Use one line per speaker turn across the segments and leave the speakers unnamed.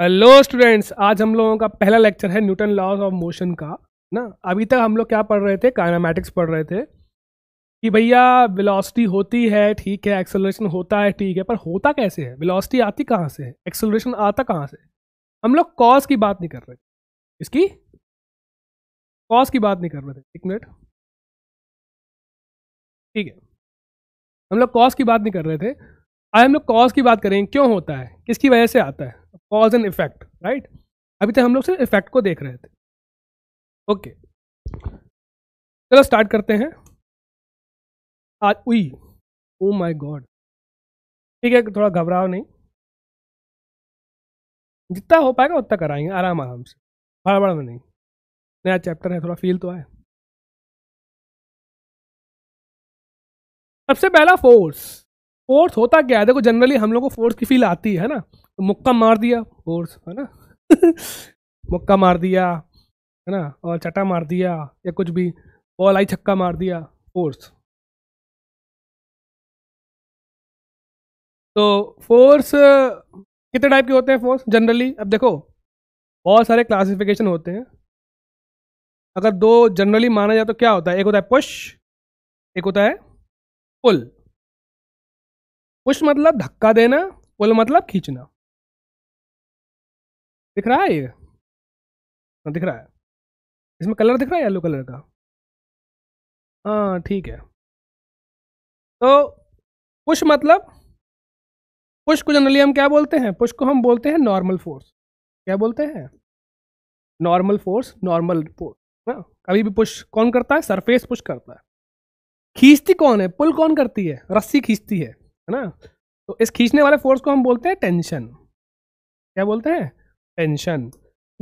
Hello uh, students आज हम लोगों का पहला लेक्चर है न्यूटन लॉज ऑफ मोशन का ना अभी तक हम लोग क्या पढ़ रहे थे काइनामेटिक्स पढ़ रहे थे कि भैया वेलोसिटी होती है ठीक है एक्सेलरेशन होता है ठीक है पर होता कैसे है वेलोसिटी आती कहाँ से है एक्सेलरेशन आता कहाँ से हम लोग कॉज की बात नहीं कर रहे इसकी कॉज की बात नहीं कर रहे थे एक मिनट ठीक है हम लोग कॉज की बात नहीं कर रहे थे आज हम लोग कॉज की बात करेंगे क्यों होता है किसकी वजह से आता है कॉज एंड इफेक्ट राइट अभी तक हम लोग सिर्फ इफेक्ट को देख रहे थे ओके चलो स्टार्ट करते हैं आज उई ओ माय गॉड ठीक है थोड़ा घबराओ नहीं जितना हो पाएगा उतना कराएंगे आराम आराम से हड़बड़ में नहीं नया चैप्टर है थोड़ा फील तो आए सबसे पहला फोर्स फोर्स होता क्या है देखो जनरली हम लोग को फोर्स की फील आती है ना तो मुक्का मार दिया फोर्स है ना मुक्का मार दिया है ना और चटा मार दिया या कुछ भी बॉल आई छक्का मार दिया फोर्स तो फोर्स कितने टाइप के होते हैं फोर्स जनरली अब देखो बहुत सारे क्लासिफिकेशन होते हैं अगर दो जनरली माना जाए तो क्या होता है एक होता है पुश एक होता है पुल पुश मतलब धक्का देना पुल मतलब खींचना दिख रहा है ये हाँ दिख रहा है इसमें कलर दिख रहा है येलो कलर का हाँ ठीक है तो पुश मतलब पुश को जनरली हम क्या बोलते हैं पुश को हम बोलते हैं नॉर्मल फोर्स क्या बोलते हैं नॉर्मल फोर्स नॉर्मल फोर्स ना कभी भी पुश कौन करता है सरफेस पुश करता है खींचती कौन है पुल कौन करती है रस्सी खींचती है है ना तो इस खींचने वाले फोर्स को हम बोलते हैं टेंशन क्या बोलते हैं टेंशन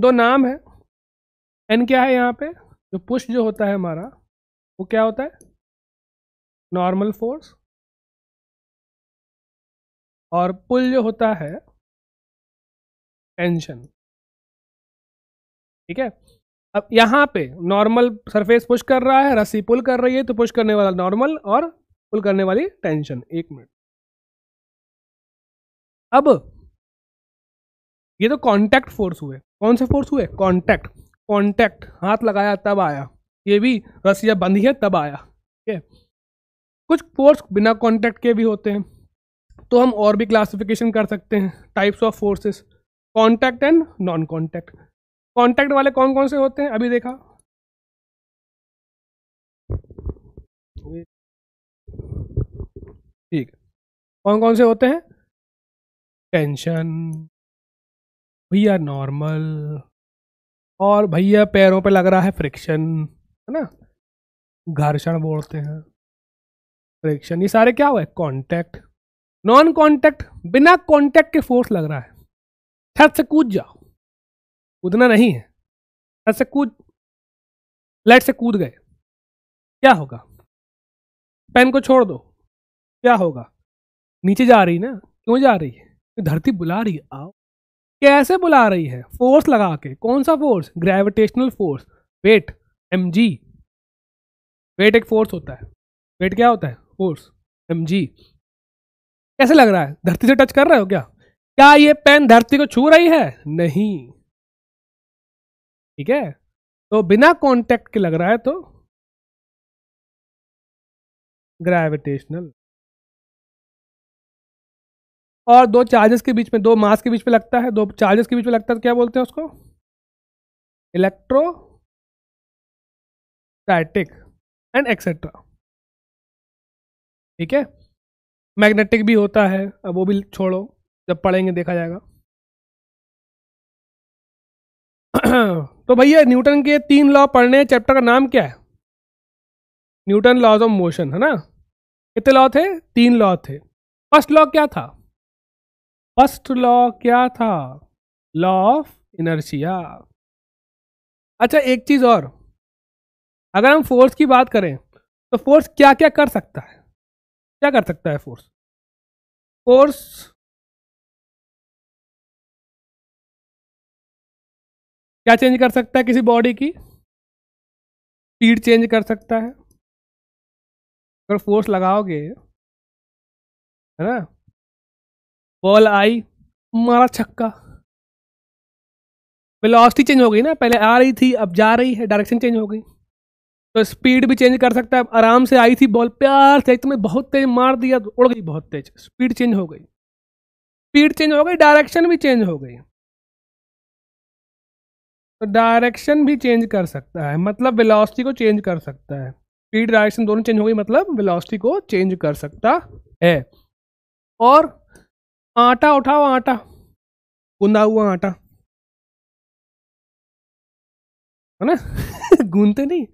दो नाम है एन क्या है यहाँ पे जो पुश जो होता है हमारा वो क्या होता है नॉर्मल फोर्स और पुल जो होता है टेंशन ठीक है अब यहाँ पे नॉर्मल सरफेस पुश कर रहा है रस्सी पुल कर रही है तो पुश करने वाला नॉर्मल और पुल करने वाली टेंशन एक मिनट अब ये तो कॉन्टैक्ट फोर्स हुए कौन से फोर्स हुए कॉन्टैक्ट कॉन्टैक्ट हाथ लगाया तब आया ये भी रसिया बंधी है तब आया ठीक है कुछ फोर्स बिना कॉन्टैक्ट के भी होते हैं तो हम और भी क्लासिफिकेशन कर सकते हैं types of forces contact and non contact contact वाले कौन कौन से होते हैं अभी देखा ठीक कौन कौन से होते हैं टेंशन भैया नॉर्मल और भैया पैरों पे लग रहा है फ्रिक्शन है ना घर्षण बोलते हैं फ्रिक्शन ये सारे क्या हुआ है कॉन्टैक्ट नॉन कॉन्टैक्ट बिना कॉन्टैक्ट के फोर्स लग रहा है छत से कूद जाओ कूदना नहीं है छत से कूद लाइट से कूद गए क्या होगा पेन को छोड़ दो क्या होगा नीचे जा रही ना क्यों जा रही है कि धरती बुला रही है आओ कैसे बुला रही है फोर्स लगा के कौन सा force gravitational force weight M G weight एक फोर्स होता है वेट क्या होता है फोर्स एम जी कैसे लग रहा है धरती से टच कर रहे हो क्या क्या ये पेन धरती को छू रही है नहीं ठीक है तो बिना कांटेक्ट के लग रहा है तो ग्रेविटेशनल और दो चार्जेस के बीच में दो मास के बीच में लगता है दो चार्जेस के बीच में लगता है तो क्या बोलते हैं उसको इलेक्ट्रो स्टैटिक एंड एक्सेट्रा ठीक है मैग्नेटिक भी होता है अब वो भी छोड़ो जब पढ़ेंगे देखा जाएगा तो भैया न्यूटन के तीन लॉ पढ़ने चैप्टर का नाम क्या है न्यूटन लॉज ऑफ मोशन है ना कितने लॉ थे तीन लॉ थे फर्स्ट लॉ क्या था फर्स्ट लॉ क्या था लॉ ऑफ इनर्शिया अच्छा एक चीज़ और अगर हम फोर्स की बात करें तो फोर्स क्या क्या कर सकता है क्या कर सकता है फोर्स फोर्स क्या चेंज कर सकता है किसी बॉडी की स्पीड चेंज कर सकता है अगर फोर्स लगाओगे है ना बॉल आई मारा छक्का वेलोसिटी चेंज हो गई ना पहले आ रही थी अब जा रही है डायरेक्शन चेंज हो गई तो स्पीड भी चेंज कर सकता है आराम से आई थी बॉल प्यार से तुम्हें बहुत तेज मार दिया तो उड़ गई बहुत तेज स्पीड चेंज हो गई स्पीड चेंज हो गई डायरेक्शन भी चेंज हो गई तो डायरेक्शन भी चेंज कर सकता है मतलब वेलोसिटी को चेंज कर सकता है स्पीड डायरेक्शन दोनों चेंज हो गई मतलब वेलोसिटी को चेंज कर सकता है और आटा उठाओ आटा गूंदा हुआ आटा है ना गूंदते नहीं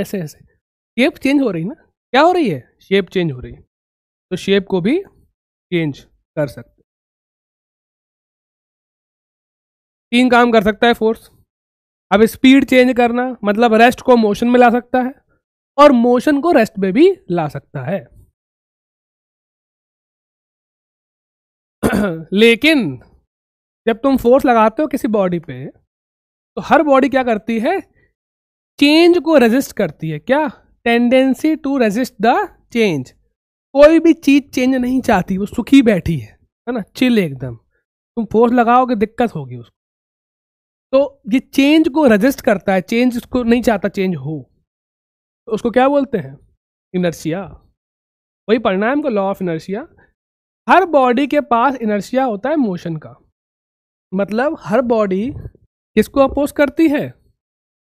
ऐसे ऐसे शेप चेंज हो रही ना क्या हो रही है शेप चेंज हो रही है तो शेप को भी चेंज कर सकते तीन काम कर सकता है फोर्स अब स्पीड चेंज करना मतलब रेस्ट को मोशन में ला सकता है और मोशन को रेस्ट में भी ला सकता है लेकिन जब तुम फोर्स लगाते हो किसी बॉडी पे तो हर बॉडी क्या करती है चेंज को रेजिस्ट करती है क्या tendency to resist the change कोई भी चीज चेंज नहीं चाहती वो सुखी बैठी है है ना चिल एकदम तुम फोर्स लगाओगे दिक्कत होगी उसको तो ये चेंज को रेजिस्ट करता है चेंज उसको नहीं चाहता चेंज हो तो उसको क्या बोलते हैं इनर्शिया वही पढ़ना है हमको लॉ ऑफ इनर्शिया हर बॉडी के पास इनर्शिया होता है मोशन का मतलब हर बॉडी किसको अपोज करती है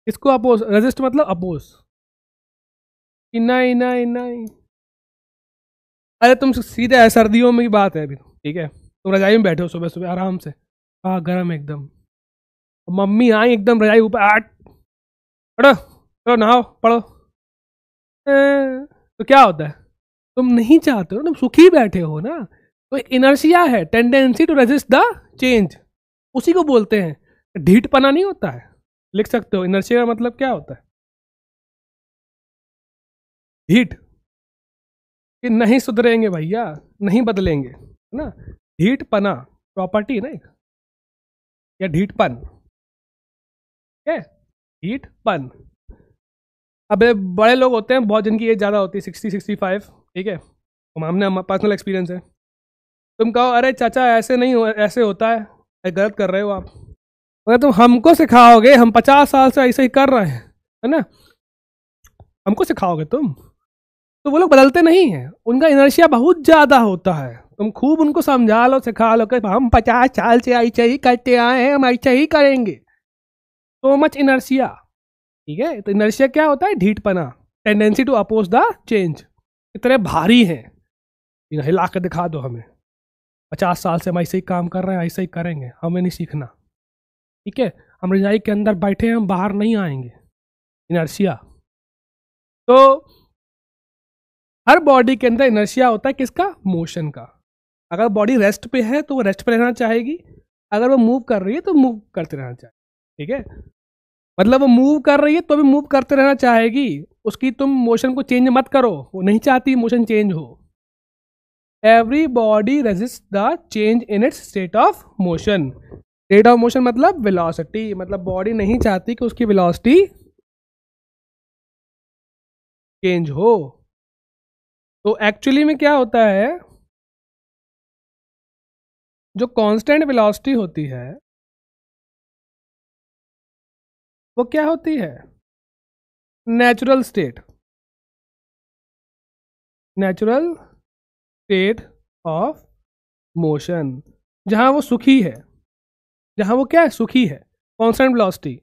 इसको अपोज रजिस्ट मतलब अपोज इना इना इना अरे तुम सीधे सर्दियों में ही बात है अभी तो, ठीक है तुम रजाई में बैठे हो सुबह सुबह आराम से हाँ गर्म एकदम मम्मी आई एकदम रजाई ऊपर आठ पढ़ो चलो नहाओ पढ़ो हाँ, तो क्या होता है तुम नहीं चाहते हो तुम सुखी बैठे हो ना तो इनर्सिया है tendency to resist the change उसी को बोलते हैं ढीट पना नहीं होता है लिख सकते हो इनर्सिया का मतलब क्या होता है हीट कि नहीं सुधरेंगे भैया नहीं बदलेंगे है ना ढीठ पना प्रॉपर्टी ना एक या ढीठपन ठीक है ढीठपन अब बड़े लोग होते हैं बहुत जिनकी एज ज़्यादा होती है सिक्सटी सिक्सटी फाइव ठीक है तो हमने पर्सनल एक्सपीरियंस है तुम कहो अरे चाचा ऐसे नहीं हो ऐसे होता है अरे गलत कर रहे हो आप मगर तुम हमको सिखाओगे हम पचास साल से ऐसे ही कर रहे हैं है ना हमको सिखाओगे तुम तो वो लोग बदलते नहीं हैं उनका इनर्शिया बहुत ज़्यादा होता है तुम खूब उनको समझा लो सिखा लो कि हम पचास साल से ऐसे ही करते आए हैं हम ऐसे ही करेंगे सो मच इनर्शिया ठीक है तो इनर्शिया क्या होता है ढीठपना tendency to oppose the change इतने भारी हैं हिला के दिखा दो हमें पचास साल से हम ऐसे ही काम कर रहे हैं ऐसे ही करेंगे हमें नहीं सीखना ठीक है हम रिजाई के अंदर बैठे हैं हम बाहर नहीं आएंगे इनर्शिया तो हर बॉडी के अंदर इनर्शिया होता है किसका मोशन का अगर बॉडी रेस्ट पे है तो वो रेस्ट पे रहना चाहेगी अगर वो मूव कर रही है तो मूव करते रहना चाहेगी ठीक है मतलब वो मूव कर रही है तो भी मूव करते रहना चाहेगी उसकी तुम मोशन को चेंज मत करो वो नहीं चाहती मोशन चेंज हो every body resist the change in its state of motion state of motion मतलब वेलोसिटी मतलब बॉडी नहीं चाहती कि उसकी वेलोसिटी चेंज हो तो एक्चुअली में क्या होता है जो कांस्टेंट वेलोसिटी होती है वो क्या होती है natural state natural state of motion जहाँ वो सुखी है जहाँ वो क्या है सुखी है कॉन्सेंट वेलोसिटी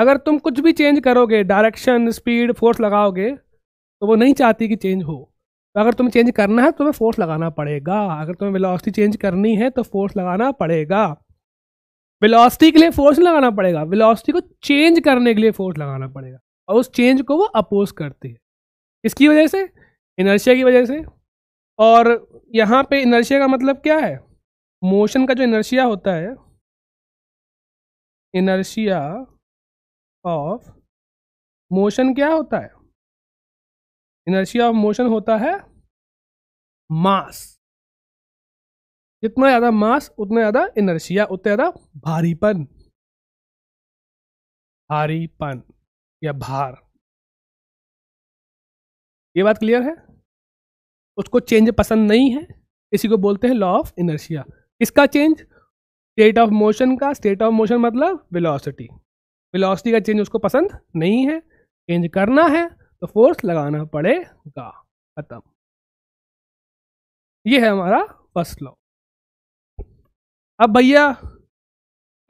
अगर तुम कुछ भी चेंज करोगे डायरेक्शन स्पीड फोर्स लगाओगे तो वो नहीं चाहती कि चेंज हो तो अगर तुम्हें चेंज करना है तो तुम्हें फोर्स लगाना पड़ेगा अगर तुम्हें वेलोसिटी चेंज करनी है तो फोर्स लगाना पड़ेगा वेलोसिटी के लिए फोर्स लगाना पड़ेगा वेलोसिटी को चेंज करने के लिए फोर्स लगाना पड़ेगा और उस चेंज को वो अपोज करती है इसकी वजह से इनर्शिया की वजह से और यहाँ पे इनर्शिया का मतलब क्या है मोशन का जो इनर्शिया होता है इनर्शिया ऑफ मोशन क्या होता है इनर्शिया ऑफ मोशन होता है मास जितना ज़्यादा मास उतना ज़्यादा इनर्शिया उतना ज़्यादा भारीपन भारीपन या भार ये बात क्लियर है उसको चेंज पसंद नहीं है इसी को बोलते हैं लॉ ऑफ इनर्शिया इसका चेंज स्टेट ऑफ मोशन का स्टेट ऑफ मोशन मतलब वेलोसिटी वेलोसिटी का चेंज उसको पसंद नहीं है चेंज करना है तो फोर्स लगाना पड़ेगा खत्म ये है हमारा फर्स्ट लॉ अब भैया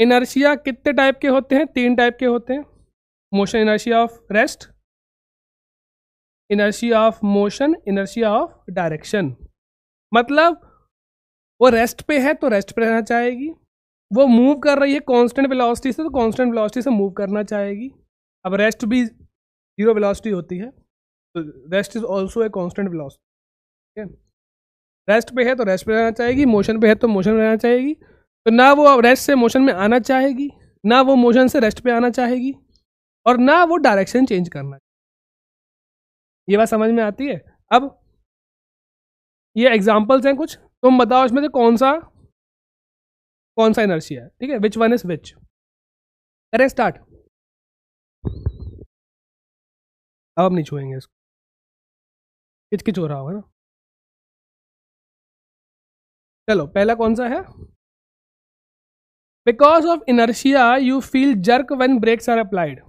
इनर्शिया कितने टाइप के होते हैं तीन टाइप के होते हैं motion inertia of rest inertia of motion inertia of direction मतलब वो रेस्ट पे है तो रेस्ट पे रहना चाहेगी वो मूव कर रही है कांस्टेंट वेलोसिटी से तो कांस्टेंट वेलोसिटी से मूव करना चाहेगी अब रेस्ट भी जीरो वेलोसिटी होती है तो rest is also a constant velocity ठीक है रेस्ट पे है तो रेस्ट पे रहना चाहेगी मोशन पे है तो मोशन में रहना चाहेगी तो ना वो अब रेस्ट से मोशन में आना चाहेगी ना वो मोशन से रेस्ट पे आना चाहेगी और ना वो डायरेक्शन चेंज करना ये बात समझ में आती है अब ये एग्जाम्पल्स हैं कुछ तुम बताओ इसमें से कौन सा कौन सा इनर्शिया है ठीक है विच वन इज विच करें स्टार्ट अब हम नहीं छुएंगे इसको किचकिच हो रहा होगा ना चलो पहला कौन सा है because of inertia you feel jerk when brakes are applied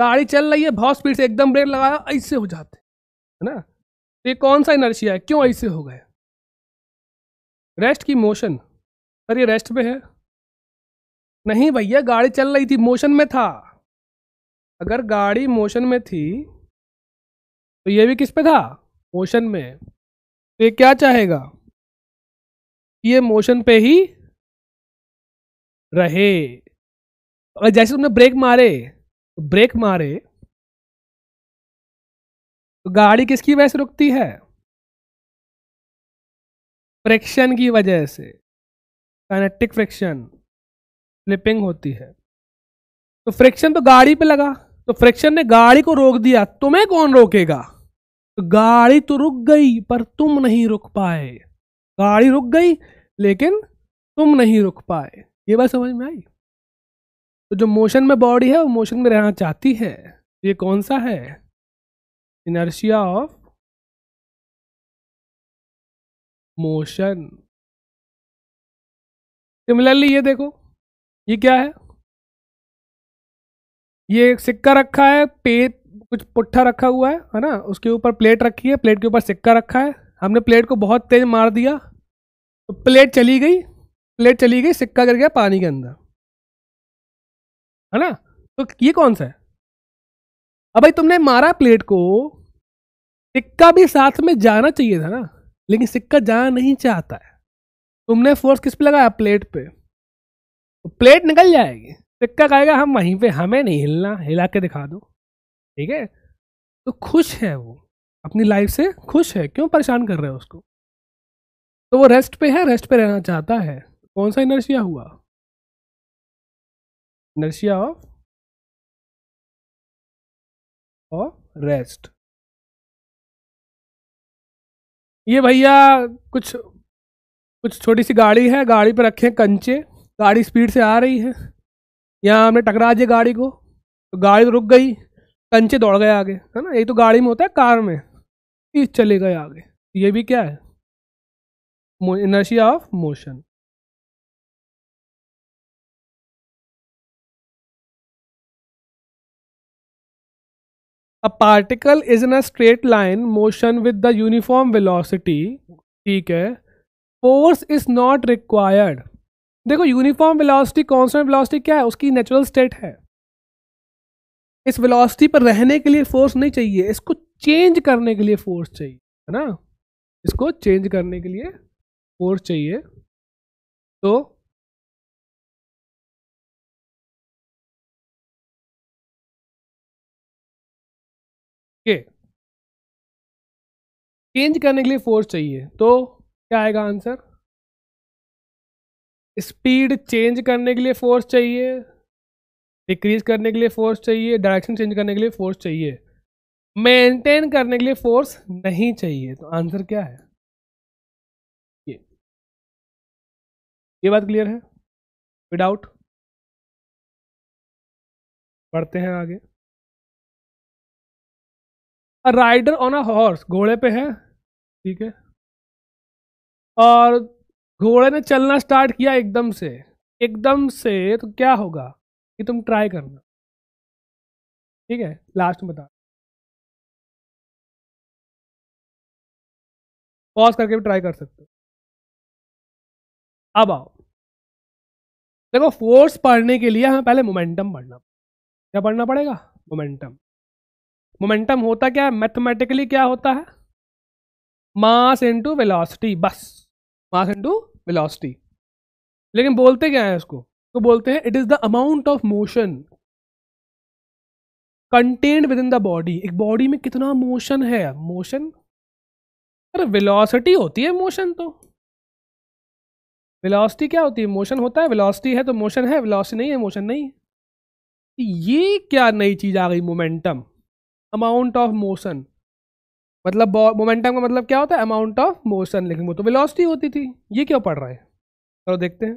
गाड़ी चल रही है बहुत स्पीड से एकदम ब्रेक लगाया ऐसे हो जाते है ना तो ये कौन सा इनर्शिया है क्यों ऐसे हो गए रेस्ट की मोशन सर ये रेस्ट में है नहीं भैया गाड़ी चल रही थी मोशन में था अगर गाड़ी मोशन में थी तो ये भी किस पे था मोशन में तो ये क्या चाहेगा ये मोशन पे ही रहे अगर जैसे तुमने ब्रेक मारे तो ब्रेक मारे तो गाड़ी किसकी वजह से रुकती है फ्रिक्शन की वजह से काइनेटिक फ्रिक्शन स्लिपिंग होती है तो फ्रिक्शन तो गाड़ी पे लगा तो फ्रिक्शन ने गाड़ी को रोक दिया तुम्हें कौन रोकेगा तो गाड़ी तो रुक गई पर तुम नहीं रुक पाए गाड़ी रुक गई लेकिन तुम नहीं रुक पाए ये बात समझ में आई तो जो मोशन में बॉडी है वो मोशन में रहना चाहती है ये कौन सा है इनर्शिया ऑफ मोशन सिमिलरली ये देखो ये क्या है ये एक सिक्का रखा है पेट कुछ पुट्ठा रखा हुआ है है ना उसके ऊपर प्लेट रखी है प्लेट के ऊपर सिक्का रखा है हमने प्लेट को बहुत तेज मार दिया तो प्लेट चली गई प्लेट चली गई सिक्का गिर गया पानी के अंदर है ना तो ये कौन सा है अब भाई तुमने मारा प्लेट को सिक्का भी साथ में जाना चाहिए था ना लेकिन सिक्का जाना नहीं चाहता है तुमने फोर्स किस पे लगाया प्लेट पे तो प्लेट निकल जाएगी सिक्का कहेगा हम वहीं पे हमें नहीं हिलना हिला के दिखा दो ठीक है तो खुश है वो अपनी लाइफ से खुश है क्यों परेशान कर रहे हो उसको तो वो रेस्ट पे है रेस्ट पे रहना चाहता है कौन सा इनर्शिया हुआ inertia of of rest ये भैया कुछ कुछ छोटी सी गाड़ी है गाड़ी पर रखे हैं कंचे गाड़ी स्पीड से आ रही है यहाँ हमने टकरा दिया गाड़ी को तो गाड़ी तो रुक गई कंचे दौड़ गए आगे है ना यही तो गाड़ी में होता है कार में चले गए आगे ये भी क्या है inertia of motion a particle is in a straight line motion with the uniform velocity ठीक है फोर्स इज नॉट रिक्वायर्ड देखो यूनिफॉर्म वेलोसिटी कॉन्स्टेंट वेलोसिटी क्या है उसकी नेचुरल स्टेट है इस वेलोसिटी पर रहने के लिए फोर्स नहीं चाहिए इसको चेंज करने के लिए फोर्स चाहिए है ना इसको चेंज करने के लिए फोर्स चाहिए तो ओके चेंज करने के लिए फोर्स चाहिए तो क्या आएगा आंसर स्पीड चेंज करने के लिए फोर्स चाहिए डिक्रीज करने के लिए फोर्स चाहिए डायरेक्शन चेंज करने के लिए फोर्स चाहिए मेंटेन करने के लिए फोर्स नहीं चाहिए तो आंसर क्या है ये ये बात क्लियर है विदाउट पढ़ते हैं आगे राइडर ऑन अ हॉर्स घोड़े पे है ठीक है और घोड़े ने चलना स्टार्ट किया एकदम से एकदम से तो क्या होगा कि तुम ट्राई करना ठीक है लास्ट में बता पॉज करके भी ट्राई कर सकते हो अब आओ देखो फोर्स पढ़ने के लिए हमें पहले मोमेंटम पढ़ना क्या पढ़ना पड़ेगा मोमेंटम मोमेंटम होता क्या है मैथमेटिकली क्या होता है मास इंटू वेलोसिटी बस मास इंटू वेलोसिटी लेकिन बोलते क्या है इसको तो बोलते हैं it is the amount of motion contained within the body एक बॉडी में कितना मोशन है मोशन अरे वेलोसिटी होती है मोशन तो वेलोसिटी क्या होती है मोशन होता है वेलोसिटी है तो मोशन है वेलोसिटी नहीं है मोशन नहीं है ये क्या नई चीज़ आ गई मोमेंटम अमाउंट ऑफ मोशन मतलब मोमेंटम का मतलब क्या होता है अमाउंट ऑफ मोशन लेकिन वो तो वेलोसिटी होती थी ये क्यों पढ़ रहा है चलो तो देखते हैं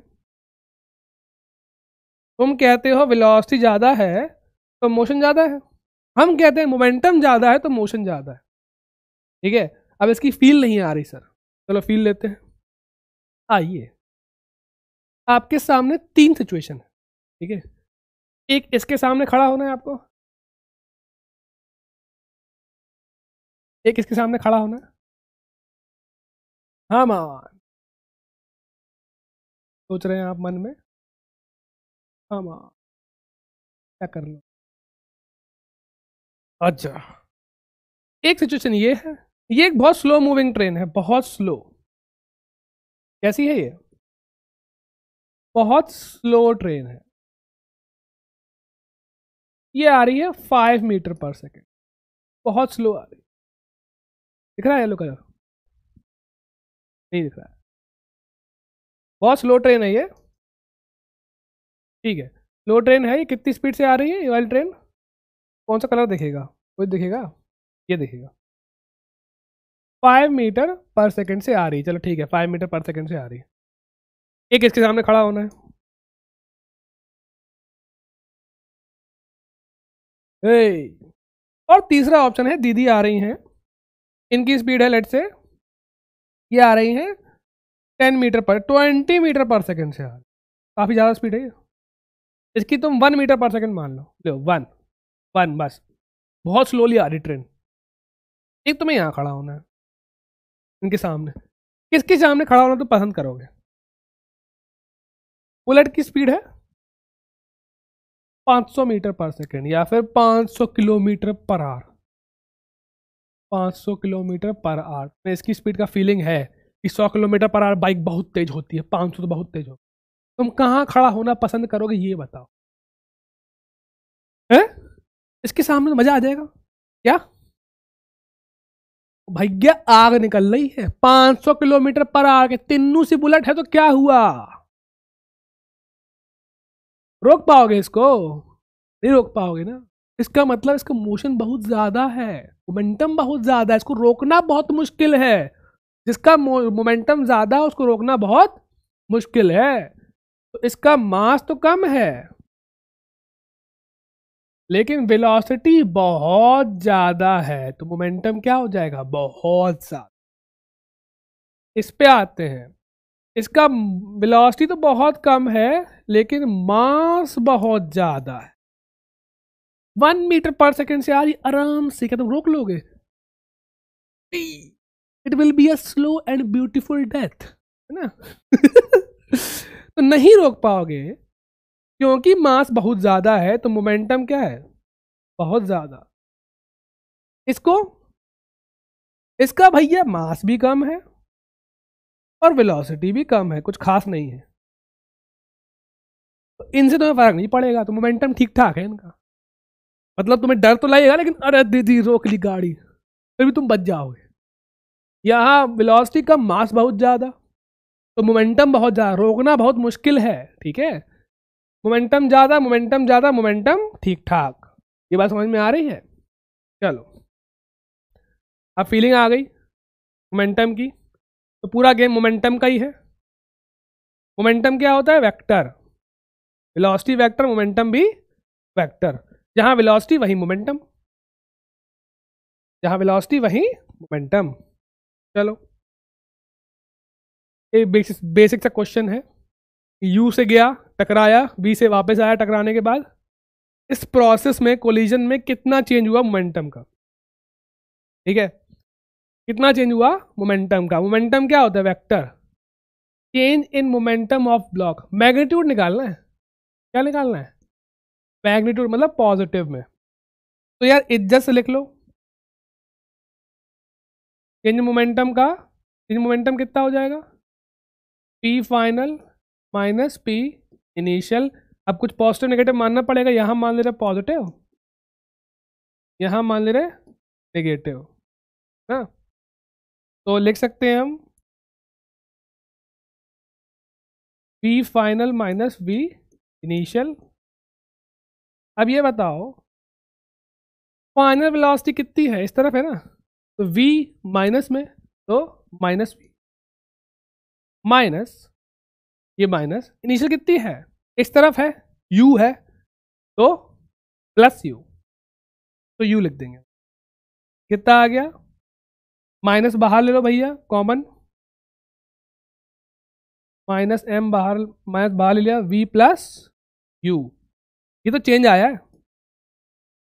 तुम कहते हो वेलोसिटी ज़्यादा है तो मोशन ज़्यादा है हम कहते हैं मोमेंटम ज़्यादा है तो मोशन ज़्यादा है ठीक है अब इसकी फील नहीं आ रही सर चलो फील लेते हैं आइए आपके सामने तीन सिचुएशन है ठीक है एक इसके सामने खड़ा होना है आपको एक किसके सामने खड़ा होना है हाँ मान सोच रहे हैं आप मन में हाँ मान क्या कर लो अच्छा एक सिचुएशन ये है ये एक बहुत स्लो मूविंग ट्रेन है बहुत स्लो कैसी है ये बहुत स्लो ट्रेन है ये आ रही है फाइव मीटर पर सेकेंड बहुत स्लो आ रही है दिख रहा है येलो कलर नहीं दिख रहा है बहुत स्लो ट्रेन है ये ठीक है स्लो ट्रेन है ये कितनी स्पीड से आ रही है ये वाली ट्रेन कौन सा कलर दिखेगा कोई दिखेगा ये दिखेगा फाइव मीटर पर सेकंड से आ रही है चलो ठीक है फाइव मीटर पर सेकंड से आ रही है एक इसके सामने खड़ा होना है और तीसरा ऑप्शन है दीदी आ रही हैं इनकी स्पीड है लेट से ये आ रही है ten metre per twenty metre per second से आ काफ़ी ज़्यादा स्पीड है ये इसकी तुम वन मीटर पर सेकेंड मान लो लो वन वन बस बहुत स्लोली आ रही ट्रेन एक तुम्हें यहाँ खड़ा होना है इनके सामने किसके सामने खड़ा होना तो पसंद करोगे बुलेट की स्पीड है 500 मीटर पर सेकेंड या फिर 500 kilometre per hour 500 kilometre per hour तो इसकी स्पीड का फीलिंग है कि 100 किलोमीटर पर आवर बाइक बहुत तेज होती है 500 तो बहुत तेज हो तुम कहाँ खड़ा होना पसंद करोगे ये बताओ है इसके सामने तो मजा आ जाएगा क्या भैया आग निकल रही है 500 किलोमीटर पर आर के तिन्नू सी बुलेट है तो क्या हुआ रोक पाओगे इसको नहीं रोक पाओगे ना इसका मतलब इसका मोशन बहुत ज़्यादा है मोमेंटम बहुत ज़्यादा है इसको रोकना बहुत मुश्किल है जिसका मोमेंटम ज़्यादा है उसको रोकना बहुत मुश्किल है तो इसका मास तो कम है लेकिन वेलोसिटी बहुत ज़्यादा है तो मोमेंटम क्या हो जाएगा बहुत ज़्यादा इस पे आते हैं इसका वेलोसिटी तो बहुत कम है लेकिन मास बहुत ज़्यादा है वन मीटर पर सेकेंड से यार आराम से क्या तुम रोक लोगे it will be a slow and beautiful death है ना तो नहीं रोक पाओगे क्योंकि मास बहुत ज़्यादा है तो मोमेंटम क्या है बहुत ज़्यादा इसको इसका भैया मास भी कम है और वेलोसिटी भी कम है कुछ खास नहीं है तो इनसे तुम्हें तो फर्क नहीं पड़ेगा तो मोमेंटम ठीक ठाक है इनका मतलब तुम्हें डर तो लगेगा लेकिन अरे दीदी रोक ली गाड़ी फिर भी तुम बच जाओगे यहाँ वेलोसिटी का मास बहुत ज़्यादा तो मोमेंटम बहुत ज़्यादा रोकना बहुत मुश्किल है ठीक है मोमेंटम ज़्यादा मोमेंटम ज़्यादा मोमेंटम ठीक ठाक ये बात समझ में आ रही है चलो अब फीलिंग आ गई मोमेंटम की तो पूरा गेम मोमेंटम का ही है मोमेंटम क्या होता है वेक्टर वेलोसिटी वेक्टर मोमेंटम भी वेक्टर जहां वेलोसिटी वही मोमेंटम जहां वेलोसिटी वही मोमेंटम चलो ये बेसिक बेसिक सा क्वेश्चन है यू से गया टकराया बी से वापस आया टकराने के बाद इस प्रोसेस में कोलिजन में कितना चेंज हुआ मोमेंटम का ठीक है कितना चेंज हुआ मोमेंटम का मोमेंटम क्या होता है vector change in momentum of block magnitude निकालना है क्या निकालना है मैग्नीट्यूड मतलब पॉजिटिव में तो यार इज्जत से लिख लो चेंज मोमेंटम का चेंज मोमेंटम कितना हो जाएगा P final minus P initial अब कुछ पॉजिटिव नेगेटिव मानना पड़ेगा यहाँ मान ले रहे पॉजिटिव यहाँ मान ले रहे नेगेटिव ना तो लिख सकते हैं हम P final minus B initial अब ये बताओ फाइनल वेलोसिटी कितनी है इस तरफ है ना तो v माइनस में तो माइनस वी माइनस ये माइनस इनिशियल कितनी है इस तरफ है u है तो प्लस u तो u लिख देंगे कितना आ गया माइनस बाहर ले लो भैया कॉमन माइनस एम बाहर माइनस बाहर ले लिया वी प्लस यू ये तो चेंज आया है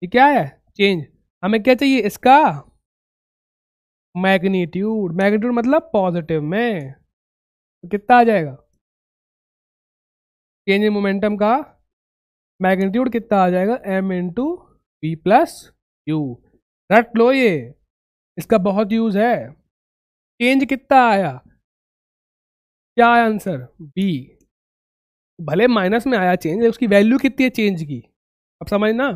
ये क्या है चेंज हमें क्या चाहिए इसका मैग्नीट्यूड मैग्नीट्यूड मतलब पॉजिटिव में तो कितना आ जाएगा चेंज इन मोमेंटम का मैग्नीट्यूड कितना आ जाएगा M into B plus U रट लो ये इसका बहुत यूज है चेंज कितना आया क्या आया आंसर बी भले माइनस में आया चेंज उसकी वैल्यू कितनी है चेंज की अब समझना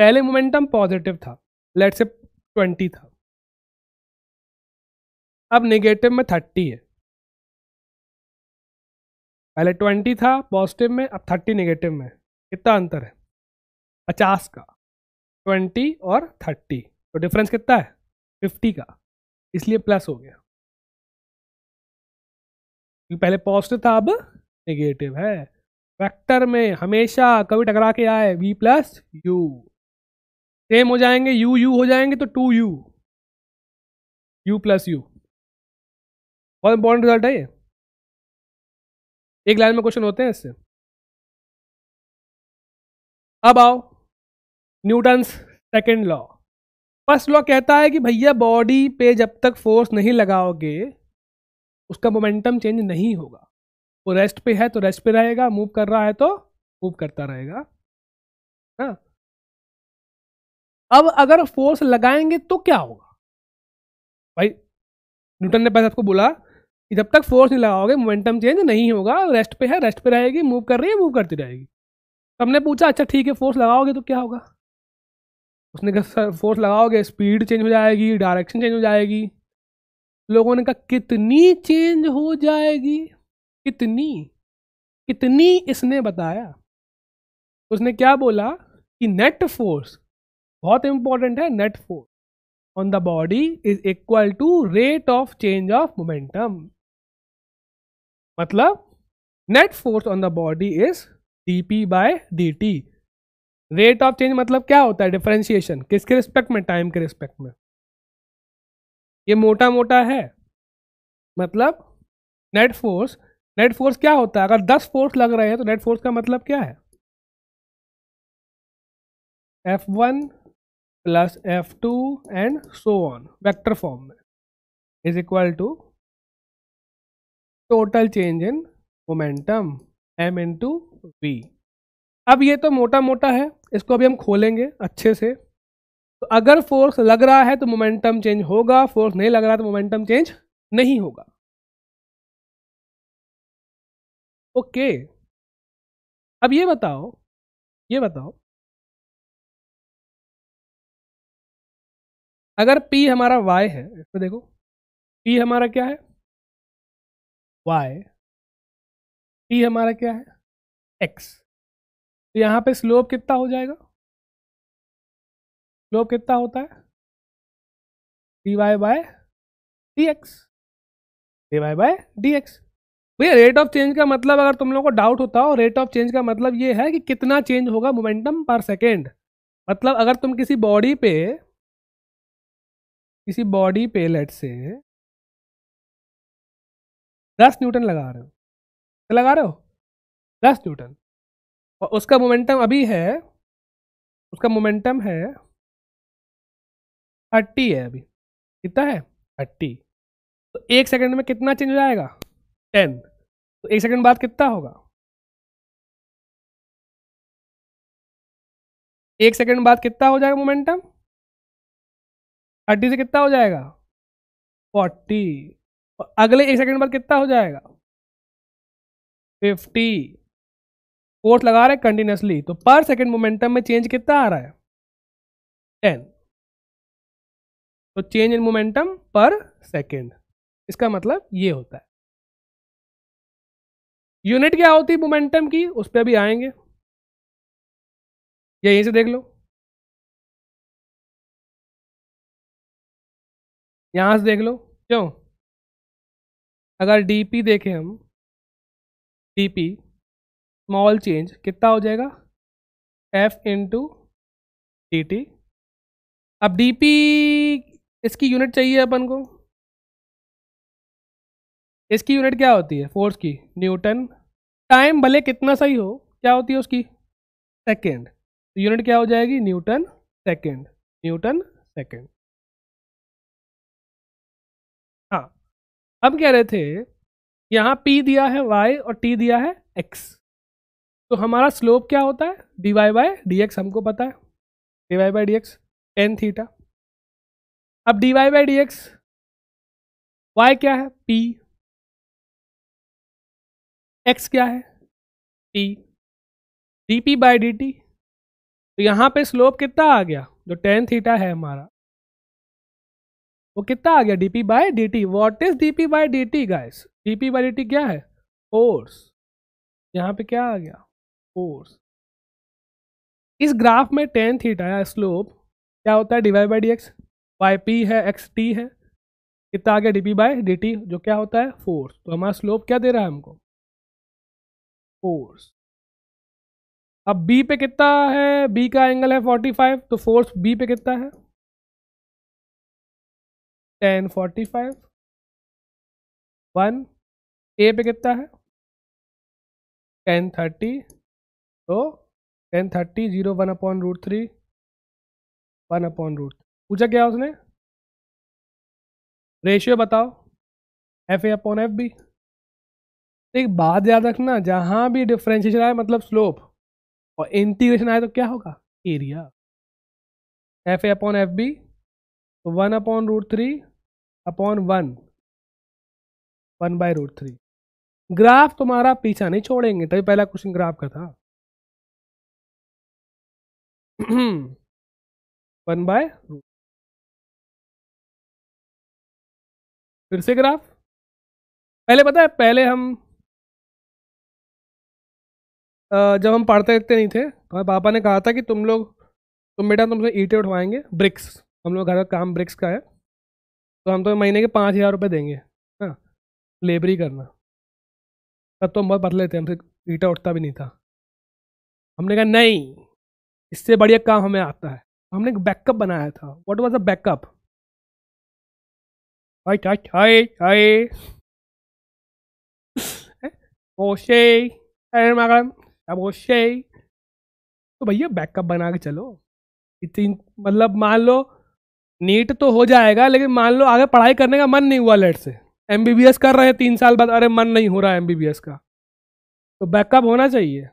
पहले मोमेंटम पॉजिटिव था लेट से ट्वेंटी था अब नेगेटिव में थर्टी है पहले ट्वेंटी था पॉजिटिव में अब थर्टी नेगेटिव में कितना अंतर है पचास का ट्वेंटी और थर्टी तो डिफरेंस कितना है फिफ्टी का इसलिए प्लस हो गया पहले पॉजिटिव था अब नेगेटिव है वेक्टर में हमेशा कभी टकरा के आए v प्लस यू सेम हो जाएंगे u u हो जाएंगे तो two U U plus U बहुत इंपॉर्टेंट रिजल्ट है ये एक लाइन में क्वेश्चन होते हैं इससे अब आओ Newton second law first law कहता है कि भैया बॉडी पे जब तक फोर्स नहीं लगाओगे उसका मोमेंटम चेंज नहीं होगा वो रेस्ट पे है तो रेस्ट पे रहेगा मूव कर रहा है तो मूव करता रहेगा ना हाँ। अब अगर फोर्स लगाएंगे तो क्या होगा भाई न्यूटन ने पहले आपको बोला कि जब तक फोर्स नहीं लगाओगे मोमेंटम चेंज नहीं होगा रेस्ट पे है रेस्ट पे रहेगी मूव कर रही है मूव करती रहेगी तो हमने पूछा अच्छा ठीक है फोर्स लगाओगे तो क्या होगा उसने कहा सर फोर्स लगाओगे स्पीड चेंज हो जाएगी डायरेक्शन चेंज हो जाएगी लोगों ने कहा कितनी चेंज हो जाएगी कितनी कितनी इसने बताया उसने क्या बोला कि नेट फोर्स बहुत इंपॉर्टेंट है net force on the body is equal to rate of change of momentum मतलब net force on the body is D P by D T rate of change मतलब क्या होता है डिफरेंशिएशन किसके respect में time के respect में ये मोटा मोटा है मतलब नेट फोर्स नेट फोर्स क्या होता है अगर दस फोर्स लग रहे हैं तो नेट फोर्स का मतलब क्या है F one plus F two and so on vector form में is equal to total change in momentum M into V अब ये तो मोटा मोटा है इसको अभी हम खोलेंगे अच्छे से तो अगर फोर्स लग रहा है तो मोमेंटम चेंज होगा फोर्स नहीं लग रहा है तो मोमेंटम चेंज नहीं होगा ओके अब ये बताओ ये बताओ अगर पी हमारा वाई है इसको देखो पी हमारा क्या है वाई पी हमारा क्या है एक्स तो यहाँ पे स्लोप कितना हो जाएगा स्लोप कितना होता है D Y by D X D Y by D X भैया रेट ऑफ चेंज का मतलब अगर तुम लोगों को डाउट होता हो रेट ऑफ चेंज का मतलब ये है कि कितना चेंज होगा मोमेंटम पर सेकेंड मतलब अगर तुम किसी बॉडी पे किसी बॉडी पे लेट से दस न्यूटन लगा रहे हो तो लगा रहे हो दस न्यूटन और उसका मोमेंटम अभी है उसका मोमेंटम है थर्टी है अभी कितना है थर्टी तो एक सेकेंड में कितना चेंज हो जाएगा टेन तो एक सेकंड बाद कितना होगा एक सेकंड बाद कितना हो जाएगा मोमेंटम थर्टी से कितना हो जाएगा फोर्टी और अगले एक सेकंड बाद कितना हो जाएगा फिफ्टी फोर्स लगा रहे कंटिन्यूसली तो पर सेकंड मोमेंटम में चेंज कितना आ रहा है टेन तो change in momentum per second इसका मतलब ये होता है यूनिट क्या होती है मोमेंटम की उस पर भी आएंगे या यहीं से देख लो यहां से देख लो क्यों अगर डीपी देखें हम डीपी स्मॉल चेंज कितना हो जाएगा एफ इंटू डी टी अब डीपी इसकी यूनिट चाहिए अपन को इसकी यूनिट क्या होती है फोर्स की न्यूटन टाइम भले कितना सही हो क्या होती है उसकी सेकेंड तो यूनिट क्या हो जाएगी न्यूटन सेकेंड न्यूटन सेकेंड हाँ हम कह रहे थे यहाँ पी दिया है वाई और टी दिया है एक्स तो हमारा स्लोप क्या होता है dy Y by D X हमको पता है dy Y by D X tan theta अब dy Y by D X Y क्या है पी एक्स क्या है T D P by D T तो यहाँ पे स्लोप कितना आ गया जो टेन थीटा है हमारा वो कितना आ गया D P by D T what is D P by D T guys D P by D T क्या है फोर्स यहाँ पे क्या आ गया फोर्स इस ग्राफ में टेन थीटा या स्लोप क्या होता है divide by D X Y P है एक्स टी है कितना आ गया D P by D T जो क्या होता है फोर्स तो हमारा स्लोप क्या दे रहा है हमको फोर्स अब बी पे कितना है बी का एंगल है 45 तो फोर्स बी पे कितना है 10 45 वन ए पे कितना है 10 30 तो 10 30 zero one upon root three one upon root पूछा क्या उसने रेशियो बताओ F A upon F B तो एक बात याद रखना जहाँ भी डिफ्रेंशिएशन आए मतलब स्लोप और इंटीग्रेशन आए तो क्या होगा area F A upon F B one upon root three upon one one by root three graph तुम्हारा पीछा नहीं छोड़ेंगे तभी पहला क्वेश्चन ग्राफ का था वन बाय रूट फिर से ग्राफ पहले पता है पहले हम जब हम पढ़ते लिखते नहीं थे तो हमारे पापा ने कहा था कि तुम लोग तुम बेटा तुमसे ईटे उठवाएंगे ब्रिक्स हम लोग घर का काम ब्रिक्स का है तो हम तो महीने के पाँच हज़ार रुपये देंगे हाँ लेबरी करना तब तो हम बहुत पतले थे हमसे ईटा उठता भी नहीं था हमने कहा नहीं इससे बढ़िया काम हमें आता है तो हमने एक बैकअप बनाया था what was a backup height height height ओशे अरे अब वो शे तो भैया बैकअप बना के चलो इतनी मतलब मान लो नीट तो हो जाएगा लेकिन मान लो आगे पढ़ाई करने का मन नहीं हुआ लेट से एम कर रहे हैं तीन साल बाद अरे मन नहीं हो रहा एम का तो बैकअप होना चाहिए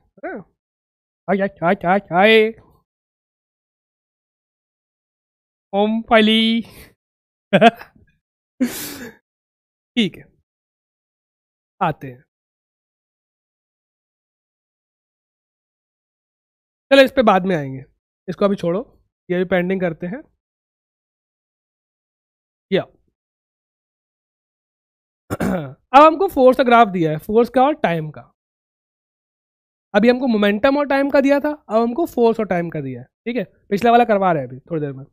ओम फली ठीक है आते हैं चलो इस पर बाद में आएंगे इसको अभी छोड़ो ये अभी पेंडिंग करते हैं या अब हमको फोर्स का ग्राफ दिया है फोर्स का और टाइम का अभी हमको मोमेंटम और टाइम का दिया था अब हमको फोर्स और टाइम का दिया है ठीक है पिछला वाला करवा रहे हैं अभी थोड़ी देर में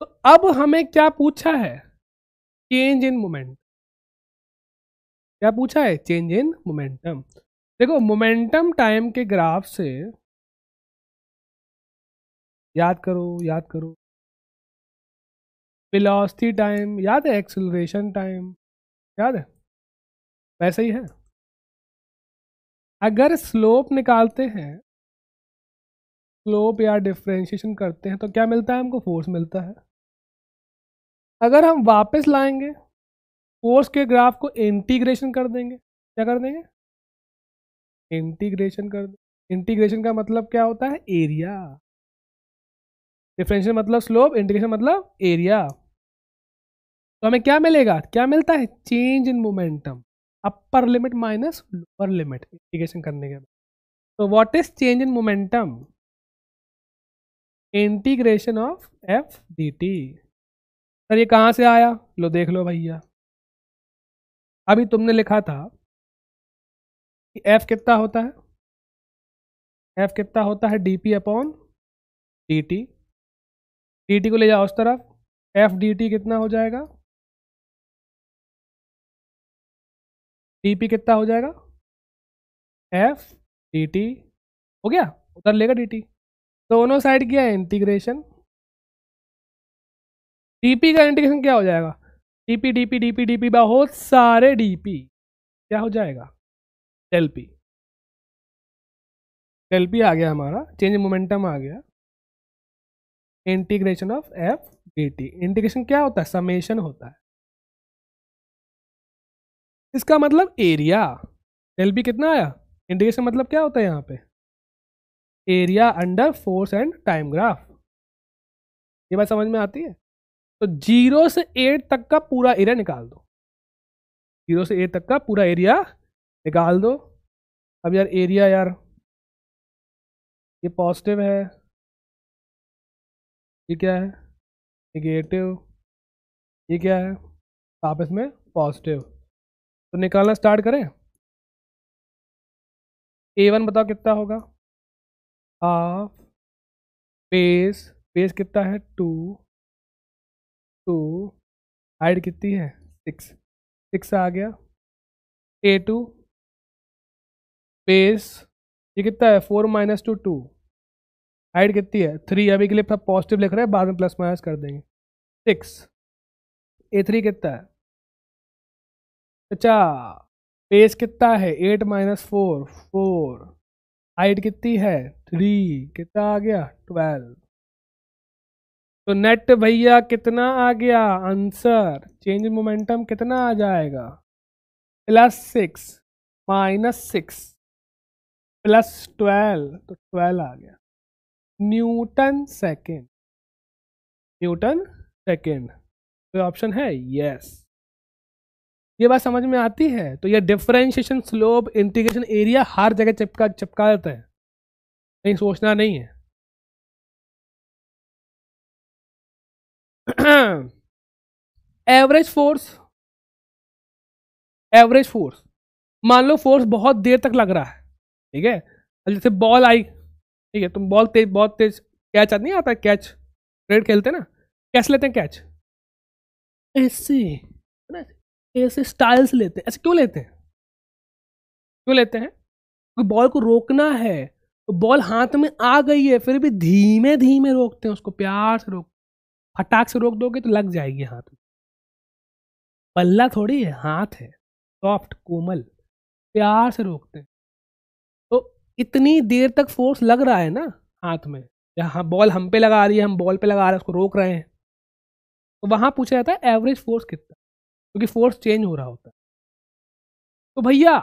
तो अब हमें क्या पूछा है चेंज इन मोमेंट क्या पूछा है चेंज इन मोमेंटम देखो मोमेंटम टाइम के ग्राफ से याद करो याद करो फिलोस्थी टाइम याद है एक्सेलरेशन टाइम याद है वैसे ही है अगर स्लोप निकालते हैं स्लोप या डिफ्रेंशिएशन करते हैं तो क्या मिलता है हमको फोर्स मिलता है अगर हम वापस लाएंगे फोर्स के ग्राफ को इंटीग्रेशन कर देंगे क्या कर देंगे इंटीग्रेशन कर इंटीग्रेशन का मतलब क्या होता है एरिया डिफरेंशियल मतलब स्लोप इंटीग्रेशन मतलब एरिया तो हमें क्या मिलेगा क्या मिलता है change in momentum upper limit minus lower limit integration करने के बाद तो what is change in momentum integration of F D T sir ये कहाँ से आया लो देख लो भैया अभी तुमने लिखा था कि एफ कितना होता है एफ कितना होता है D P upon D T D T को ले जाओ उस तरफ एफ डी टी कितना हो जाएगा डी पी कितना हो जाएगा एफ डी टी हो गया उधर लेगा डी टी दोनों साइड क्या है इंटीग्रेशन डीपी का इंटीग्रेशन क्या हो जाएगा डीपी डीपी डीपी डीपी बहुत सारे डीपी क्या हो जाएगा डेल पी डेल पी आ गया हमारा चेंज मोमेंटम आ गया integration of F D T integration क्या होता है समेशन होता है इसका मतलब एरिया एल बी कितना आया इंटीग्रेशन मतलब क्या होता है यहाँ पे area under force and time graph ये बात समझ में आती है तो जीरो से एट तक का पूरा एरिया निकाल दो जीरो से एट तक का पूरा एरिया निकाल दो अब यार एरिया यार ये पॉजिटिव है ये क्या है निगेटिव ये क्या है आप इसमें पॉजिटिव तो निकालना स्टार्ट करें ए वन बताओ कितना होगा हाफ बेस बेस कितना है टू टू हाइट कितनी है सिक्स सिक्स आ गया ए टू बेस ये कितना है four minus two two height कितनी है थ्री अभी के लिए सब पॉजिटिव लिख रहे हैं बाद में प्लस माइनस कर देंगे सिक्स ए थ्री कितना है अच्छा पेस कितना है eight minus four four height कितनी है थ्री कितना आ गया ट्वेल्व तो नेट भैया कितना आ गया आंसर चेंज मोमेंटम कितना आ जाएगा plus six minus six plus twelve तो ट्वेल्व आ गया न्यूटन सेकेंड न्यूटन सेकेंड कोई तो ऑप्शन है यस ये बात समझ में आती है तो ये डिफ्रेंशिएशन स्लोप इंटीग्रेशन एरिया हर जगह चिपका चिपका देता है कहीं सोचना नहीं है एवरेज फोर्स एवरेज फोर्स मान लो फोर्स बहुत देर तक लग रहा है ठीक है जैसे बॉल आई ठीक है तुम बॉल तेज बहुत तेज कैच नहीं आता कैच रेड खेलते ना कैच लेते हैं कैच ऐसे ऐसे स्टाइल से लेते हैं ऐसे क्यों लेते हैं क्यों लेते हैं क्योंकि बॉल को रोकना है तो बॉल हाथ में आ गई है फिर भी धीमे धीमे रोकते हैं उसको प्यार से रोक फटाक से रोक दोगे तो लग जाएगी हाथ में पल्ला थोड़ी है हाथ है सॉफ्ट कोमल प्यार से रोकते हैं इतनी देर तक फोर्स लग रहा है ना हाथ में या हाँ बॉल हम पे लगा रही है हम बॉल पे लगा रहे हैं उसको रोक रहे हैं तो वहाँ पूछा जाता है एवरेज फोर्स कितना क्योंकि तो फोर्स चेंज हो रहा होता है तो भैया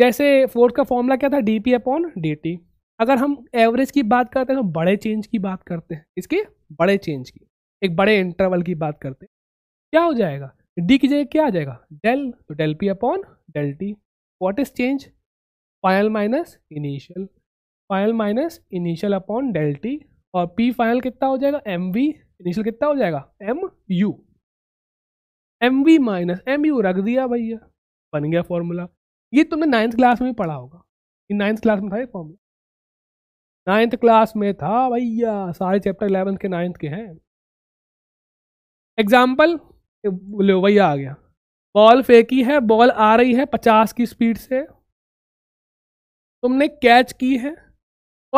जैसे फोर्स का फॉर्मूला क्या था D P upon D T अगर हम एवरेज की बात करते हैं तो बड़े चेंज की बात करते हैं इसके बड़े चेंज की एक बड़े इंटरवल की बात करते हैं क्या हो जाएगा डी की जगह क्या आ जाएगा डेल तो del P upon del T what is change final minus initial final minus initial upon del T और पी फाइनल कितना हो जाएगा एम वी इनिशियल कितना हो जाएगा M U M V minus M U रख दिया भैया बन गया फॉर्मूला ये तुमने नाइन्थ क्लास में पढ़ा होगा ये नाइन्थ क्लास में था ये फॉर्मूला नाइन्थ क्लास में था भैया सारे चैप्टर इलेवेंथ के नाइन्थ के हैं एग्जाम्पल बोले भैया आ गया बॉल फेंकी है बॉल आ रही है पचास की स्पीड से तुमने कैच की है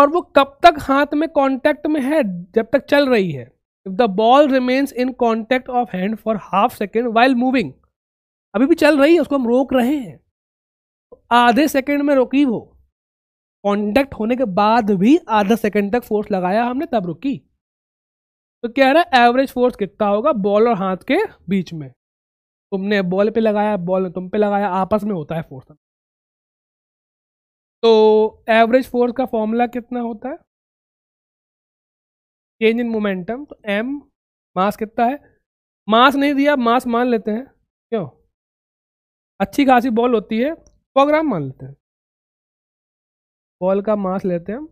और वो कब तक हाथ में कांटेक्ट में है जब तक चल रही है if the ball remains in contact of hand for half second while moving अभी भी चल रही है उसको हम रोक रहे हैं तो आधे सेकेंड में रोकी वो कॉन्टैक्ट होने के बाद भी आधा सेकेंड तक फोर्स लगाया हमने तब रुकी तो कह रहा है एवरेज फोर्स कितना होगा बॉल और हाथ के बीच में तुमने बॉल पे लगाया बॉल ने तुम पे लगाया आपस में होता है फोर्स तो एवरेज फोर्स का फॉर्मूला कितना होता है चेंज इन मोमेंटम तो एम मास कितना है मास नहीं दिया मास मान लेते हैं क्यों अच्छी खासी बॉल होती है सौ ग्राम मान लेते हैं बॉल का मास लेते हैं हम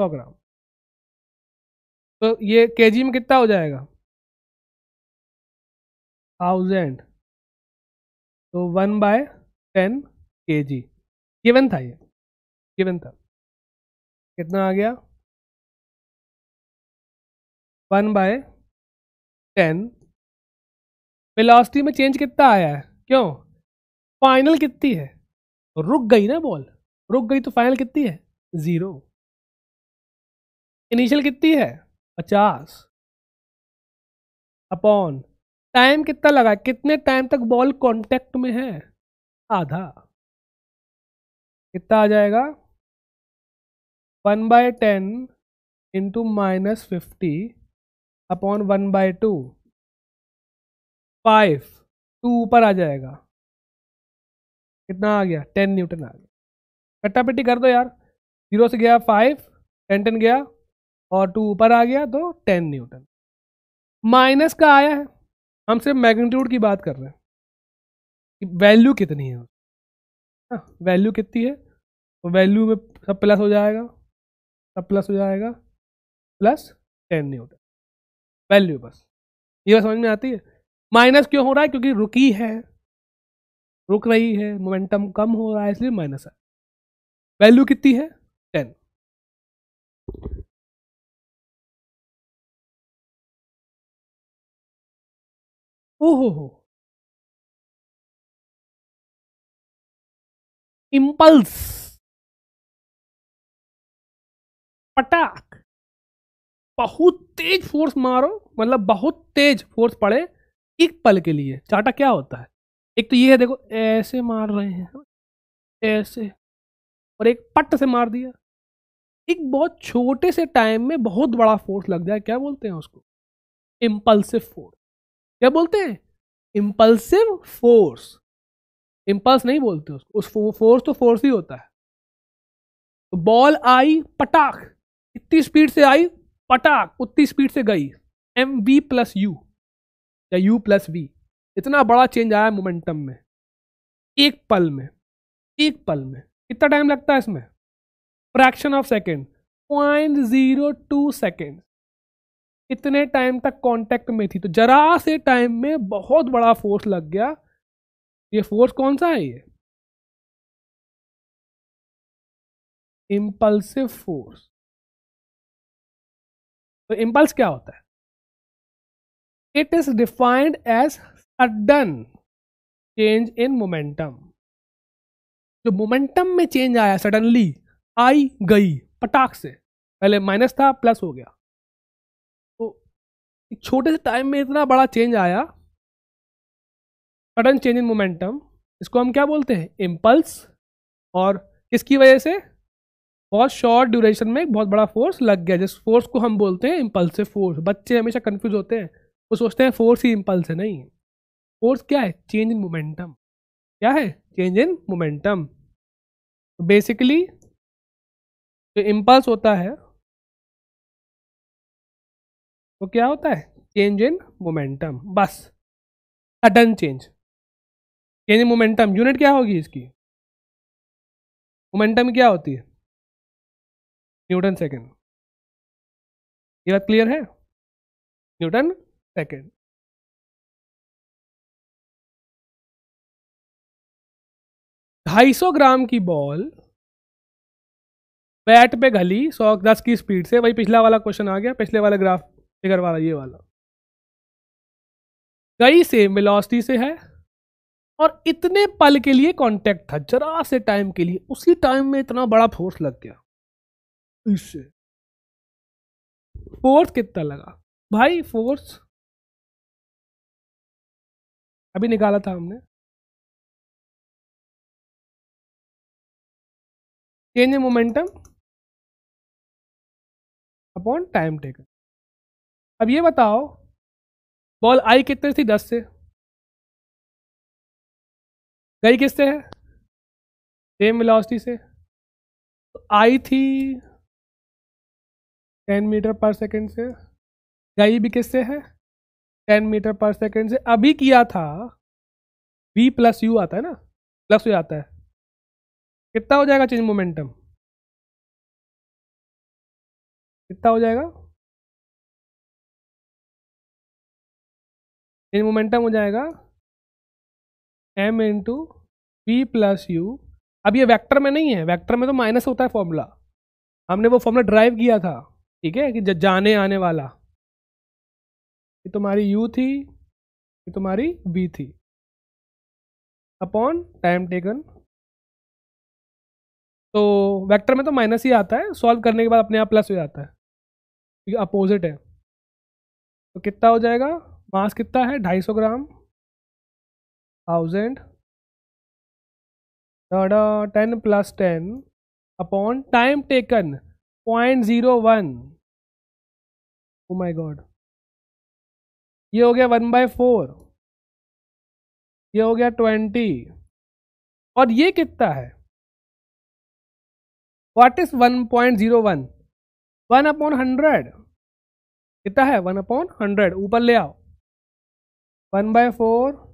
सौ ग्राम तो ये केजी में कितना हो जाएगा थाउजेंड तो वन बाय टेन के जी गिवन था ये गिवन था कितना आ गया वन बाय टेन वेलोसिटी में चेंज कितना आया है क्यों फाइनल कितनी है रुक गई ना बॉल रुक गई तो फाइनल कितनी है ज़ीरो इनिशियल कितनी है पचास अपॉन टाइम कितना लगा कितने टाइम तक बॉल कांटेक्ट में है आधा कितना आ जाएगा one by ten into minus fifty upon one by two five two ऊपर आ जाएगा कितना आ गया टेन न्यूटन आ गया कट्टा पिट्टी कर दो यार जीरो से गया फाइव टेन टेन गया और टू ऊपर आ गया तो टेन न्यूटन माइनस का आया है हम सिर्फ मैग्नीट्यूड की बात कर रहे हैं कि वैल्यू कितनी है वैल्यू हाँ, कितनी है तो वैल्यू में सब प्लस हो जाएगा सब प्लस हो जाएगा प्लस टेन न्यूटन वैल्यू बस ये बात समझ में आती है माइनस क्यों हो रहा है क्योंकि रुकी है रुक रही है मोमेंटम कम हो रहा है इसलिए माइनस है वैल्यू कितनी है टेन ओहो हो इंपल्स पटाक बहुत तेज फोर्स मारो मतलब बहुत तेज फोर्स पड़े एक पल के लिए चाटा क्या होता है एक तो ये है देखो ऐसे मार रहे हैं ऐसे और एक पट से मार दिया एक बहुत छोटे से टाइम में बहुत बड़ा फोर्स लग जाए क्या बोलते हैं उसको इम्पल्सिव फोर्स क्या बोलते हैं इम्पल्सिव फोर्स इम्पल्स नहीं बोलते उसको उस फोर्स तो फोर्स ही होता है तो बॉल आई पटाख इतनी स्पीड से आई पटाख उतनी स्पीड से गई एम वी प्लस यू या यू प्लस वी इतना बड़ा चेंज आया मोमेंटम में एक पल में एक पल में कितना टाइम लगता है इसमें fraction of second point zero two second इतने टाइम तक कांटेक्ट में थी तो जरा से टाइम में बहुत बड़ा फोर्स लग गया ये फोर्स कौन सा है ये इम्पल्सिव फोर्स तो इम्पल्स क्या होता है it is defined as sudden change in momentum जो मोमेंटम में चेंज आया सडनली आई गई पटाख से पहले माइनस था प्लस हो गया तो एक छोटे से टाइम में इतना बड़ा चेंज आया सडन चेंज इन मोमेंटम इसको हम क्या बोलते हैं इम्पल्स और किसकी वजह से बहुत शॉर्ट ड्यूरेशन में एक बहुत बड़ा फोर्स लग गया जिस फोर्स को हम बोलते हैं इम्पल्सिव फोर्स बच्चे हमेशा कन्फ्यूज होते हैं वो सोचते हैं फोर्स ही इम्पल्स है नहीं फोर्स क्या है चेंज इन मोमेंटम क्या है चेंज इन मोमेंटम बेसिकली जो इम्पल्स होता है वो क्या होता है चेंज इन मोमेंटम बस sudden change change momentum unit क्या होगी इसकी मोमेंटम क्या होती है न्यूटन सेकेंड ये बात क्लियर है न्यूटन सेकेंड ढाई सौ ग्राम की बॉल बैट पे घली सौ दस की स्पीड से वही पिछला वाला क्वेश्चन आ गया पिछले वाला ग्राफ फिगर वाला ये वाला गई सेम वेलोसिटी से है और इतने पल के लिए कांटेक्ट था जरा से टाइम के लिए उसी टाइम में इतना बड़ा फोर्स लग गया इससे फोर्स कितना लगा भाई फोर्स अभी निकाला था हमने change in momentum upon time taken अब ये बताओ बॉल आई कितने थी दस से गई किससे है सेम वेलोसिटी से तो आई थी टेन मीटर पर सेकंड से गई भी किससे है टेन मीटर पर सेकंड से अभी किया था वी प्लस यू आता है ना प्लस यू आता है कितना हो जाएगा चेंज मोमेंटम कितना हो जाएगा चेंज मोमेंटम हो जाएगा M into P plus U अब ये वेक्टर में नहीं है वेक्टर में तो माइनस होता है फॉर्मूला हमने वो फॉर्मूला ड्राइव किया था ठीक है कि जाने आने वाला ये तुम्हारी यू थी ये तुम्हारी वी थी अपॉन टाइम टेकन तो वेक्टर में तो माइनस ही आता है सॉल्व करने के बाद अपने आप प्लस हो जाता है अपोजिट है तो कितना हो जाएगा मास कितना है 250 gram thousand ten plus ten upon time taken point zero one oh my god ये हो गया वन बाय फोर ये हो गया ट्वेंटी और ये कितना है what is one point zero one one upon hundred कितना है वन अपॉन हंड्रेड ऊपर ले आओ one by four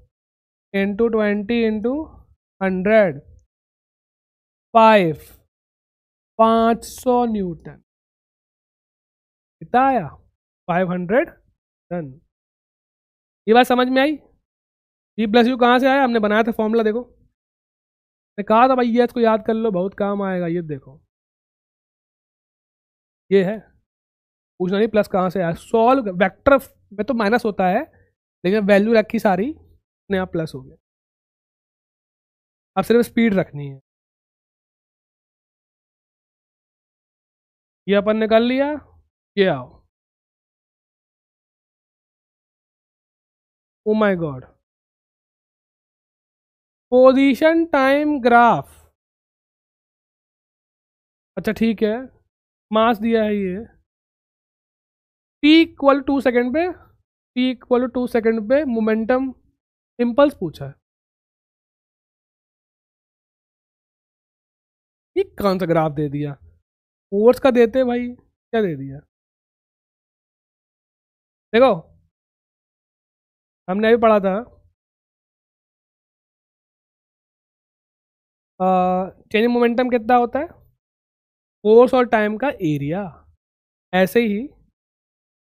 into twenty into hundred five पाँच सौ न्यूटन कितना आया फाइव हंड्रेड टन ये बात समझ में आई ई प्लस यू कहाँ से आया हमने बनाया था फॉर्मूला देखो मैं कहा था भाई ये इसको याद कर लो बहुत काम आएगा ये देखो ये है पूछना नहीं प्लस कहाँ से आया सॉल्व वेक्टर में तो माइनस होता है लेकिन वैल्यू रखी सारी अपने आप प्लस हो गया अब सिर्फ स्पीड रखनी है ये अपन ने कर लिया ये आओ oh my god position time graph अच्छा ठीक है मास दिया है ये टी इक्वल टू सेकेंड पे टी इक्वल टू सेकेंड पे मोमेंटम इंपल्स पूछा है ये कौन सा ग्राफ दे दिया कोर्स का देते भाई क्या दे दिया देखो हमने अभी पढ़ा था चेंज मोमेंटम कितना होता है कोर्स और टाइम का एरिया ऐसे ही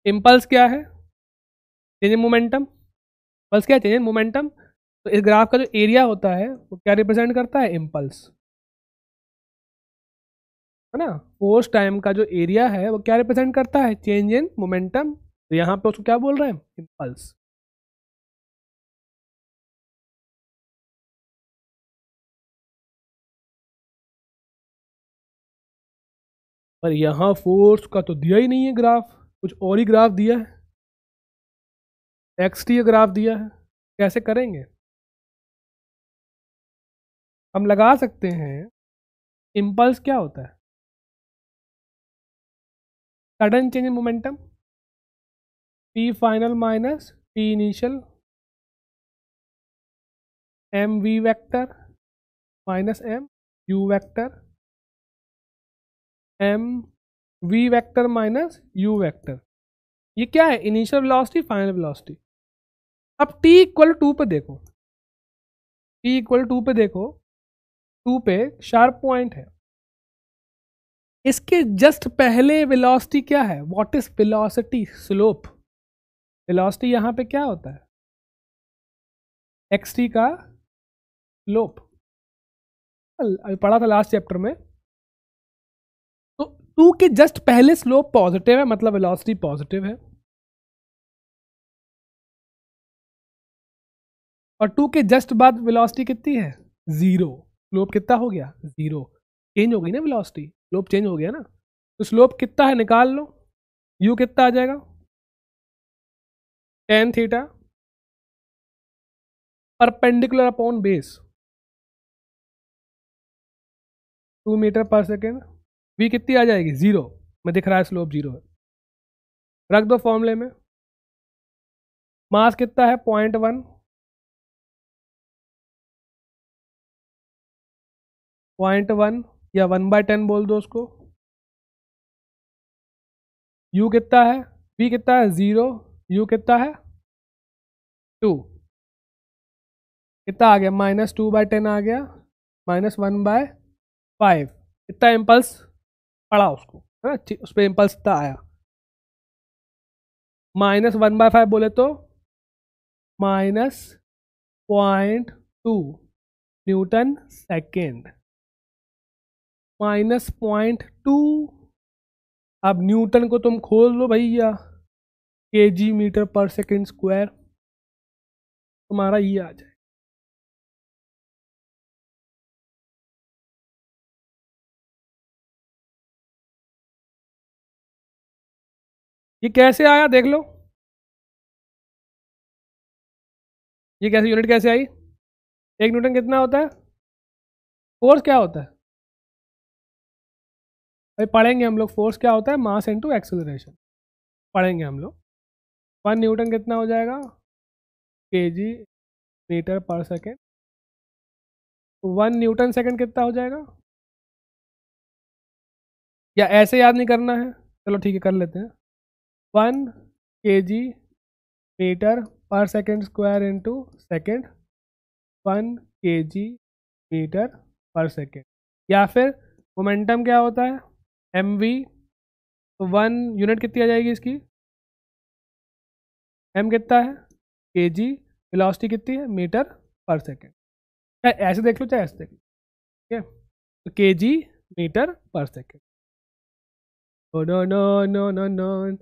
इंपल्स क्या है चेंज मोमेंटम पल्स क्या चेंज मोमेंटम तो इस ग्राफ का जो एरिया होता है वो क्या रिप्रेजेंट करता है इम्पल्स है ना फोर्स टाइम का जो एरिया है वो क्या रिप्रेजेंट करता है चेंज इन मोमेंटम तो यहाँ पे उसको क्या बोल रहे हैं इम्पल्स पर यहाँ फोर्स का तो दिया ही नहीं है ग्राफ कुछ और ही ग्राफ दिया है एक्स टी ग्राफ दिया है कैसे करेंगे हम लगा सकते हैं इम्पल्स क्या होता है sudden change in momentum P final minus P initial M V vector minus M U vector M V vector minus U vector ये क्या है इनिशियल वेलोसिटी फाइनल वेलोसिटी अब t इक्वल टू पे देखो t इक्वल टू पे देखो to पे sharp point है इसके जस्ट पहले वेलोसिटी क्या है what is velocity slope velocity यहां पे क्या होता है एक्सटी का स्लोप अभी पढ़ा था लास्ट चैप्टर में तो टू के जस्ट पहले स्लोप पॉजिटिव है मतलब वेलोसिटी पॉजिटिव है और टू के जस्ट बाद वेलोसिटी कितनी है ज़ीरो स्लोप कितना हो गया ज़ीरो चेंज हो गई ना वेलोसिटी स्लोप चेंज हो गया ना तो स्लोप कितना है निकाल लो यू कितना आ जाएगा tan theta perpendicular upon base two metre per second V कितनी आ जाएगी ज़ीरो मैं दिख रहा है स्लोप ज़ीरो है रख दो फॉर्मूले में मास कितना है पॉइंट वन पॉइंट वन या वन बाय टेन बोल दो उसको यू कितना है v कितना है ज़ीरो यू कितना है टू कितना आ गया माइनस टू बाय टेन आ गया माइनस वन बाय फाइव कितना इम्पल्स पड़ा उसको है ना उस पर इम्पल्स कितना आया माइनस वन बाय फाइव बोले तो minus point two newton second minus point two अब न्यूटन को तुम खोल लो भैया K G metre per second square तुम्हारा ये आ जाए ये कैसे आया देख लो ये कैसे यूनिट कैसे आई एक न्यूटन कितना होता है फोर्स क्या होता है भाई पढ़ेंगे हम लोग फोर्स क्या होता है मास इंटू एक्सेलरेशन पढ़ेंगे हम लोग वन न्यूटन कितना हो जाएगा K G metre per second one newton second कितना हो जाएगा या ऐसे याद नहीं करना है चलो ठीक है कर लेते हैं one K G metre per second square into second one K G metre per second या फिर मोमेंटम क्या होता है एम वी तो वन यूनिट कितनी आ जाएगी इसकी एम कितना है के जी फिलोसटी कितनी है मीटर पर सेकेंड चाहे ऐसे देख लो चाहे ऐसे देख लो ठीक है तो K G metre per second no no no no no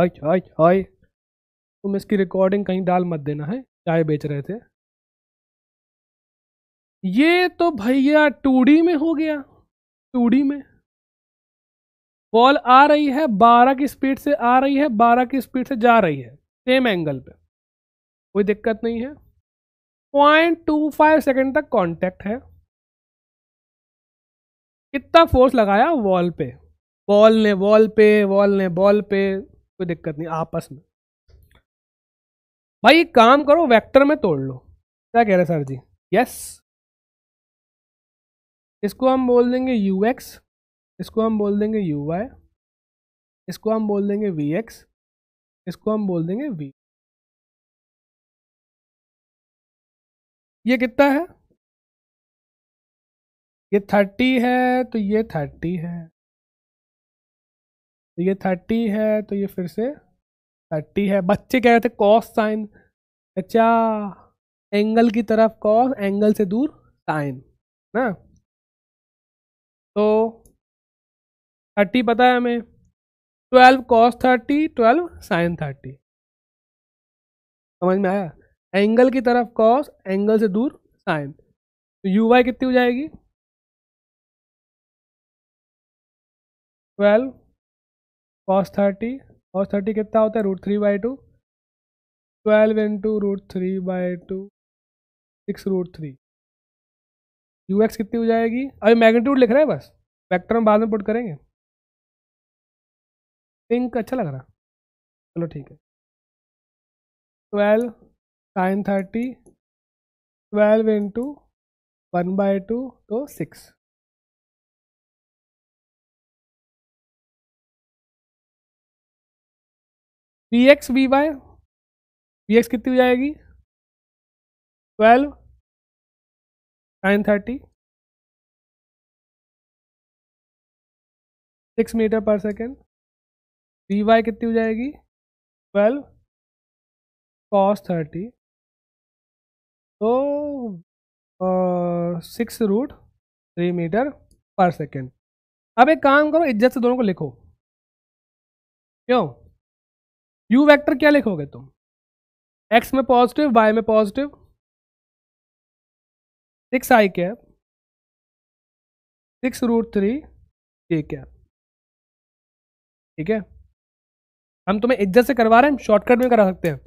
हाय तुम इसकी रिकॉर्डिंग कहीं डाल मत देना है चाय बेच रहे थे ये तो भैया टू में हो गया टू में बॉल आ रही है बारह की स्पीड से आ रही है बारह की स्पीड से जा रही है सेम एंगल पे कोई दिक्कत नहीं है पॉइंट टू फाइव सेकेंड तक कांटेक्ट है कितना फोर्स लगाया वॉल पे बॉल ने वॉल पे वॉल ने बॉल पे कोई दिक्कत नहीं आपस में भाई एक काम करो वेक्टर में तोड़ लो क्या कह रहे सर जी यस इसको हम बोल देंगे यू एक्स इसको हम बोल देंगे यू वाई इसको हम बोल देंगे वी एक्स इसको हम बोल देंगे वी ये कितना है ये थर्टी है तो ये थर्टी है तो ये थर्टी है तो ये फिर से थर्टी है बच्चे कह रहे थे कॉस साइन अच्छा एंगल की तरफ कॉस एंगल से दूर साइन ना तो थर्टी पता है हमें twelve cos thirty twelve sine thirty समझ में आया एंगल की तरफ कॉस एंगल से दूर साइन तो यू वाई कितनी हो जाएगी twelve cos thirty cos thirty कितना होता है root three by two twelve into root three by two six root three U X कितनी हो जाएगी अभी मैग्नीट्यूड लिख रहे हैं बस वेक्टर में बाद में पुट करेंगे पिंक अच्छा लग रहा चलो ठीक है twelve sine thirty twelve into one by two तो six V X V Y V X कितनी हो जाएगी twelve nine thirty six metre per second D Y कितनी हो जाएगी ट्वेल्व कॉस थर्टी तो six root three metre per second अब एक काम करो इज्जत से दोनों को लिखो क्यों यू वेक्टर क्या लिखोगे तुम एक्स में पॉजिटिव वाई में positive six I cap six root three K cap ठीक है हम तुम्हें इज्जत से करवा रहे हैं शॉर्टकट में करा सकते हैं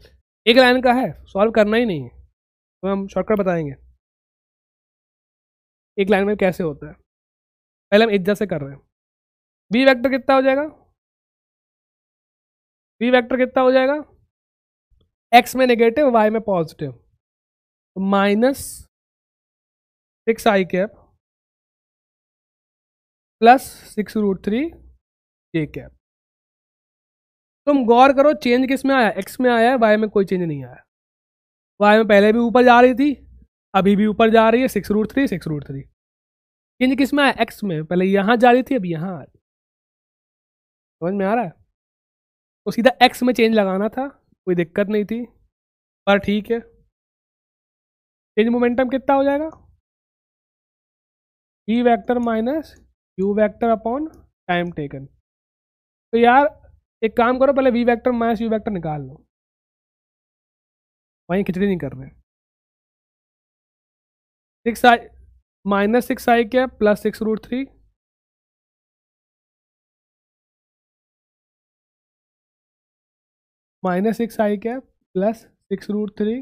एक लाइन का है सॉल्व करना ही नहीं है तो हम शॉर्टकट बताएंगे एक लाइन में कैसे होता है पहले हम इज्जत से कर रहे हैं बी वैक्टर कितना हो जाएगा बी वैक्टर कितना हो जाएगा एक्स में नेगेटिव वाई में positive minus six I cap plus six root three J cap तुम गौर करो चेंज किस में आया एक्स में आया है वाई में कोई चेंज नहीं आया वाई में पहले भी ऊपर जा रही थी अभी भी ऊपर जा रही है six root three six root three change किस में आया एक्स में पहले यहाँ जा रही थी अभी यहाँ आ रही समझ में आ रहा है तो सीधा एक्स में चेंज लगाना था कोई दिक्कत नहीं थी पर ठीक है चेंज मोमेंटम कितना हो जाएगा E vector minus U vector upon time taken तो यार एक काम करो पहले V vector minus U vector निकाल लो वहीं खिचड़ी नहीं कर रहे six I minus six I क्या plus six root three minus six I क्या प्लस सिक्स रूट थ्री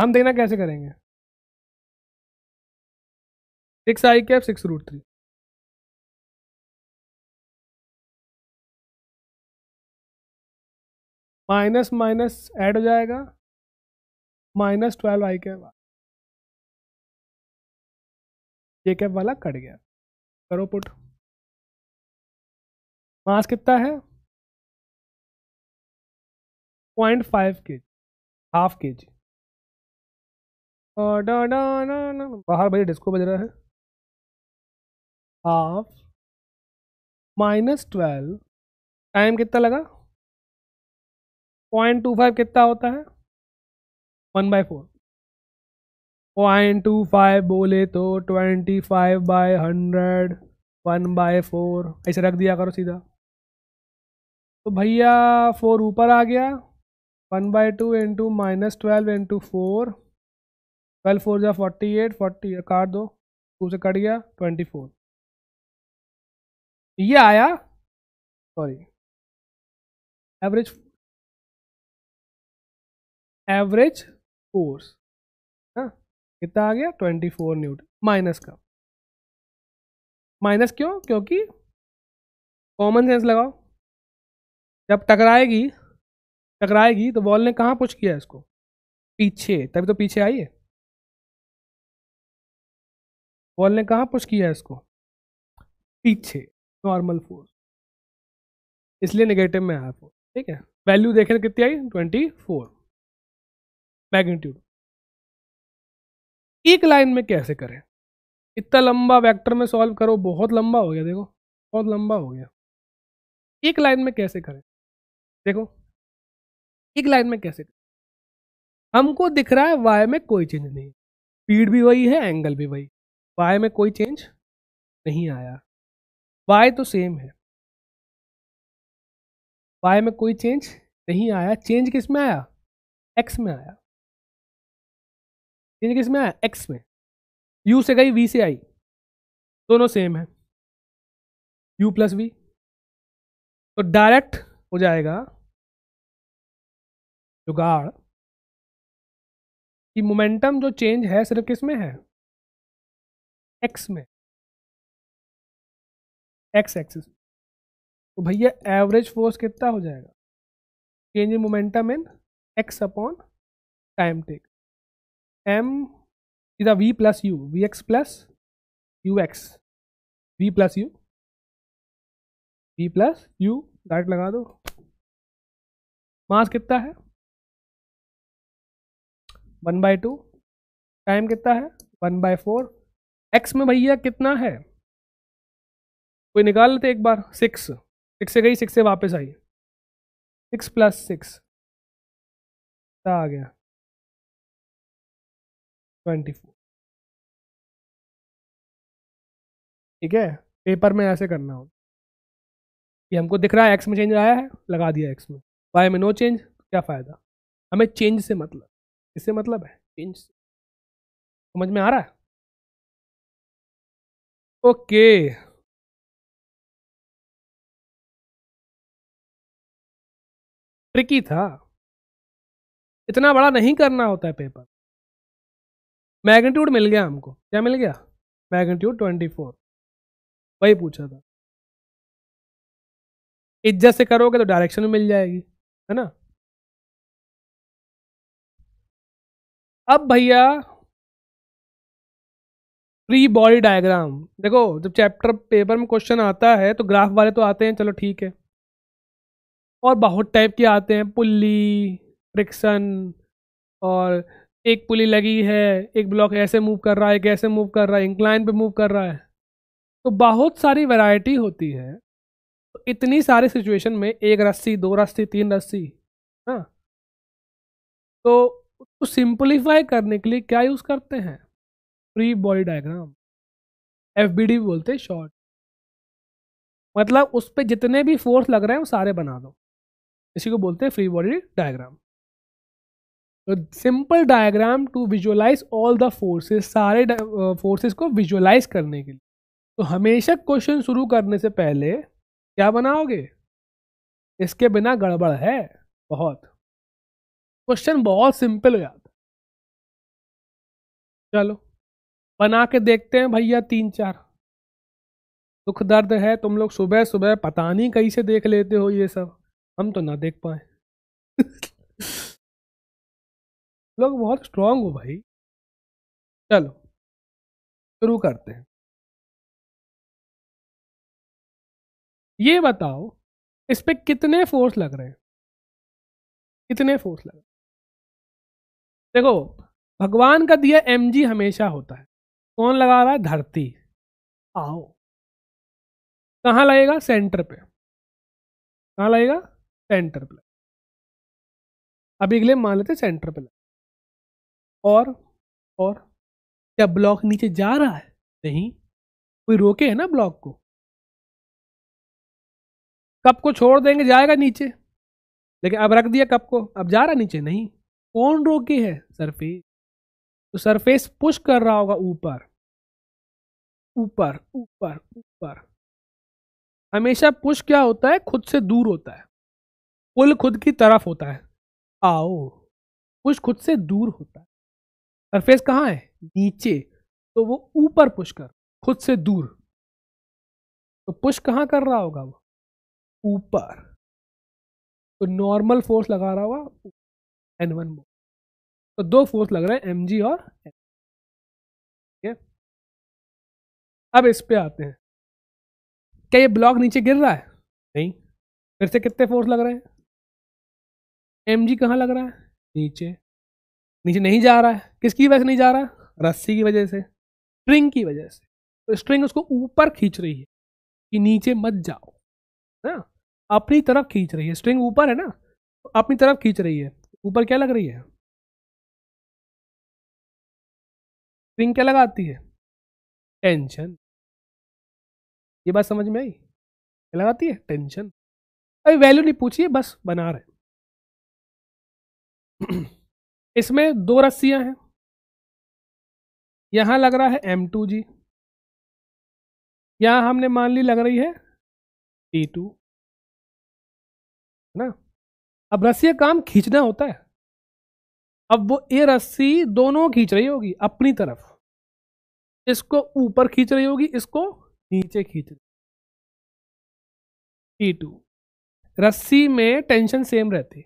हम देखना कैसे करेंगे six I cap six root three minus minus add हो जाएगा minus twelve I cap J cap वाला cut गया करो पुट मास कितना है पॉइंट फाइव के जी हाफ के जी बाहर बजे डिस्को बज रहा है हाफ माइनस ट्वेल्व टाइम कितना लगा पॉइंट टू फाइव कितना होता है one by four point two five बोले तो twenty five by hundred one by four ऐसे रख दिया करो सीधा तो भैया फोर ऊपर आ गया one by two into minus twelve into four twelve four जो फोर्टी एट फोर्टी काट दो टू से कट गया ट्वेंटी फोर ये आया सॉरी एवरेज एवरेज फोर्स है हाँ, कितना आ गया ट्वेंटी फोर न्यूटन माइनस का माइनस क्यों क्योंकि कॉमन सेंस लगाओ जब टकराएगी टकराएगी तो बॉल ने कहाँ पुश किया इसको पीछे तभी तो पीछे आई है बॉल ने कहाँ पुश किया इसको पीछे नॉर्मल फोर्स इसलिए नेगेटिव में आया फोर्स ठीक है वैल्यू देखें तो कितनी आई ट्वेंटी फोर मैग्नीट्यूड एक लाइन में कैसे करें इतना लंबा वेक्टर में सॉल्व करो बहुत लंबा हो गया देखो बहुत लंबा हो गया एक लाइन में कैसे करें देखो एक लाइन में कैसे करें हमको दिख रहा है वाई में कोई चेंज नहीं स्पीड भी वही है एंगल भी वही वाई में कोई चेंज नहीं आया वाई तो सेम है वाई में कोई चेंज नहीं आया चेंज किस में आया एक्स में आया ये किस में आया एक्स में यू से गई वी से आई दोनों सेम है यू प्लस वी तो डायरेक्ट हो जाएगा जुगाड़ कि मोमेंटम जो चेंज है सिर्फ किस में है एक्स में एक्स एक्सिस तो भैया एवरेज फोर्स कितना हो जाएगा change in momentum in X upon time take m is a v plus u vx plus ux v plus u v plus U direct लगा दो मास कितना है वन बाय टू टाइम कितना है वन बाय फोर एक्स में भैया कितना है कोई निकाल लेते एक बार सिक्स सिक्स से गई सिक्स से वापस आई सिक्स प्लस सिक्स आ गया 24 ठीक है पेपर में ऐसे करना होगा कि हमको दिख रहा है एक्स में चेंज आया है लगा दिया एक्स में वाई में नो चेंज क्या फ़ायदा हमें चेंज से मतलब इससे मतलब है चेंज से समझ में आ रहा है ओके ट्रिकी था इतना बड़ा नहीं करना होता है पेपर मैग्नीट्यूड मिल गया हमको क्या मिल गया मैग्नीट्यूड ट्वेंटी फोर वही पूछा था इज्जत से करोगे तो डायरेक्शन भी मिल जाएगी है ना अब भैया फ्री बॉडी डायग्राम देखो जब चैप्टर पेपर में क्वेश्चन आता है तो ग्राफ वाले तो आते हैं चलो ठीक है और बहुत टाइप के आते हैं पुल्ली फ्रिक्शन और एक पुली लगी है एक ब्लॉक ऐसे मूव कर रहा है एक ऐसे मूव कर रहा है इंक्लाइन पे मूव कर रहा है तो बहुत सारी वैरायटी होती है तो इतनी सारी सिचुएशन में एक रस्सी दो रस्सी तीन रस्सी हाँ तो उसको सिंपलीफाई करने के लिए क्या यूज़ करते हैं free body diagram F B बोलते हैं शॉर्ट मतलब उस पर जितने भी फोर्स लग रहे हैं वो सारे बना दो इसी को बोलते हैं free body diagram simple diagram to visualise all the forces सारे फोर्सेस को विजुअलाइज करने के लिए तो हमेशा क्वेश्चन शुरू करने से पहले क्या बनाओगे इसके बिना गड़बड़ है बहुत क्वेश्चन बहुत सिंपल हो जाता चलो बना के देखते हैं भैया तीन चार दुख दर्द है तुम लोग सुबह सुबह पता नहीं कहीं से देख लेते हो ये सब हम तो ना देख पाए लोग बहुत स्ट्रांग हो भाई चलो शुरू करते हैं ये बताओ इस पर कितने फोर्स लग रहे हैं कितने फोर्स लग रहे हैं देखो भगवान का दिया एम जी हमेशा होता है कौन लगा रहा है धरती आओ कहाँ लगेगा सेंटर पे कहाँ लगेगा सेंटर पे अभी अगले मान लेते सेंटर पे और और क्या ब्लॉक नीचे जा रहा है नहीं कोई रोके है ना ब्लॉक को कप को छोड़ देंगे जाएगा नीचे लेकिन अब रख दिया कप को अब जा रहा नीचे नहीं कौन रोके है सरफेस तो सरफेस पुश कर रहा होगा ऊपर ऊपर ऊपर ऊपर हमेशा पुश क्या होता है खुद से दूर होता है पुल खुद की तरफ होता है आओ पुश खुद से दूर होता है सरफेस कहाँ है नीचे तो वो ऊपर पुश कर खुद से दूर तो पुश कहाँ कर रहा होगा वो ऊपर तो नॉर्मल फोर्स लगा रहा होगा एन वन मोर तो दो फोर्स लग रहे हैं एम जी और एन ठीक है अब इस पे आते हैं क्या ये ब्लॉक नीचे गिर रहा है नहीं फिर से कितने फोर्स लग रहे हैं एम जी कहाँ लग रहा है नीचे नीचे नहीं जा रहा है किसकी वजह से नहीं जा रहा है रस्सी की वजह से स्ट्रिंग की वजह से तो स्ट्रिंग उसको ऊपर खींच रही है कि नीचे मत जाओ ना अपनी तरफ खींच रही है स्ट्रिंग ऊपर है ना तो अपनी तरफ खींच रही है ऊपर क्या लग रही है स्ट्रिंग क्या लगाती है टेंशन ये बात समझ में आई क्या लगाती है टेंशन अभी वैल्यू नहीं पूछिए बस बना रहे इसमें दो रस्सियां हैं यहां लग रहा है एम टू जी यहां हमने मान ली लग रही है टी टू है ना अब रस्सी काम खींचना होता है अब वो ये रस्सी दोनों खींच रही होगी अपनी तरफ इसको ऊपर खींच रही होगी इसको नीचे खींच रही टी टू रस्सी में टेंशन सेम रहती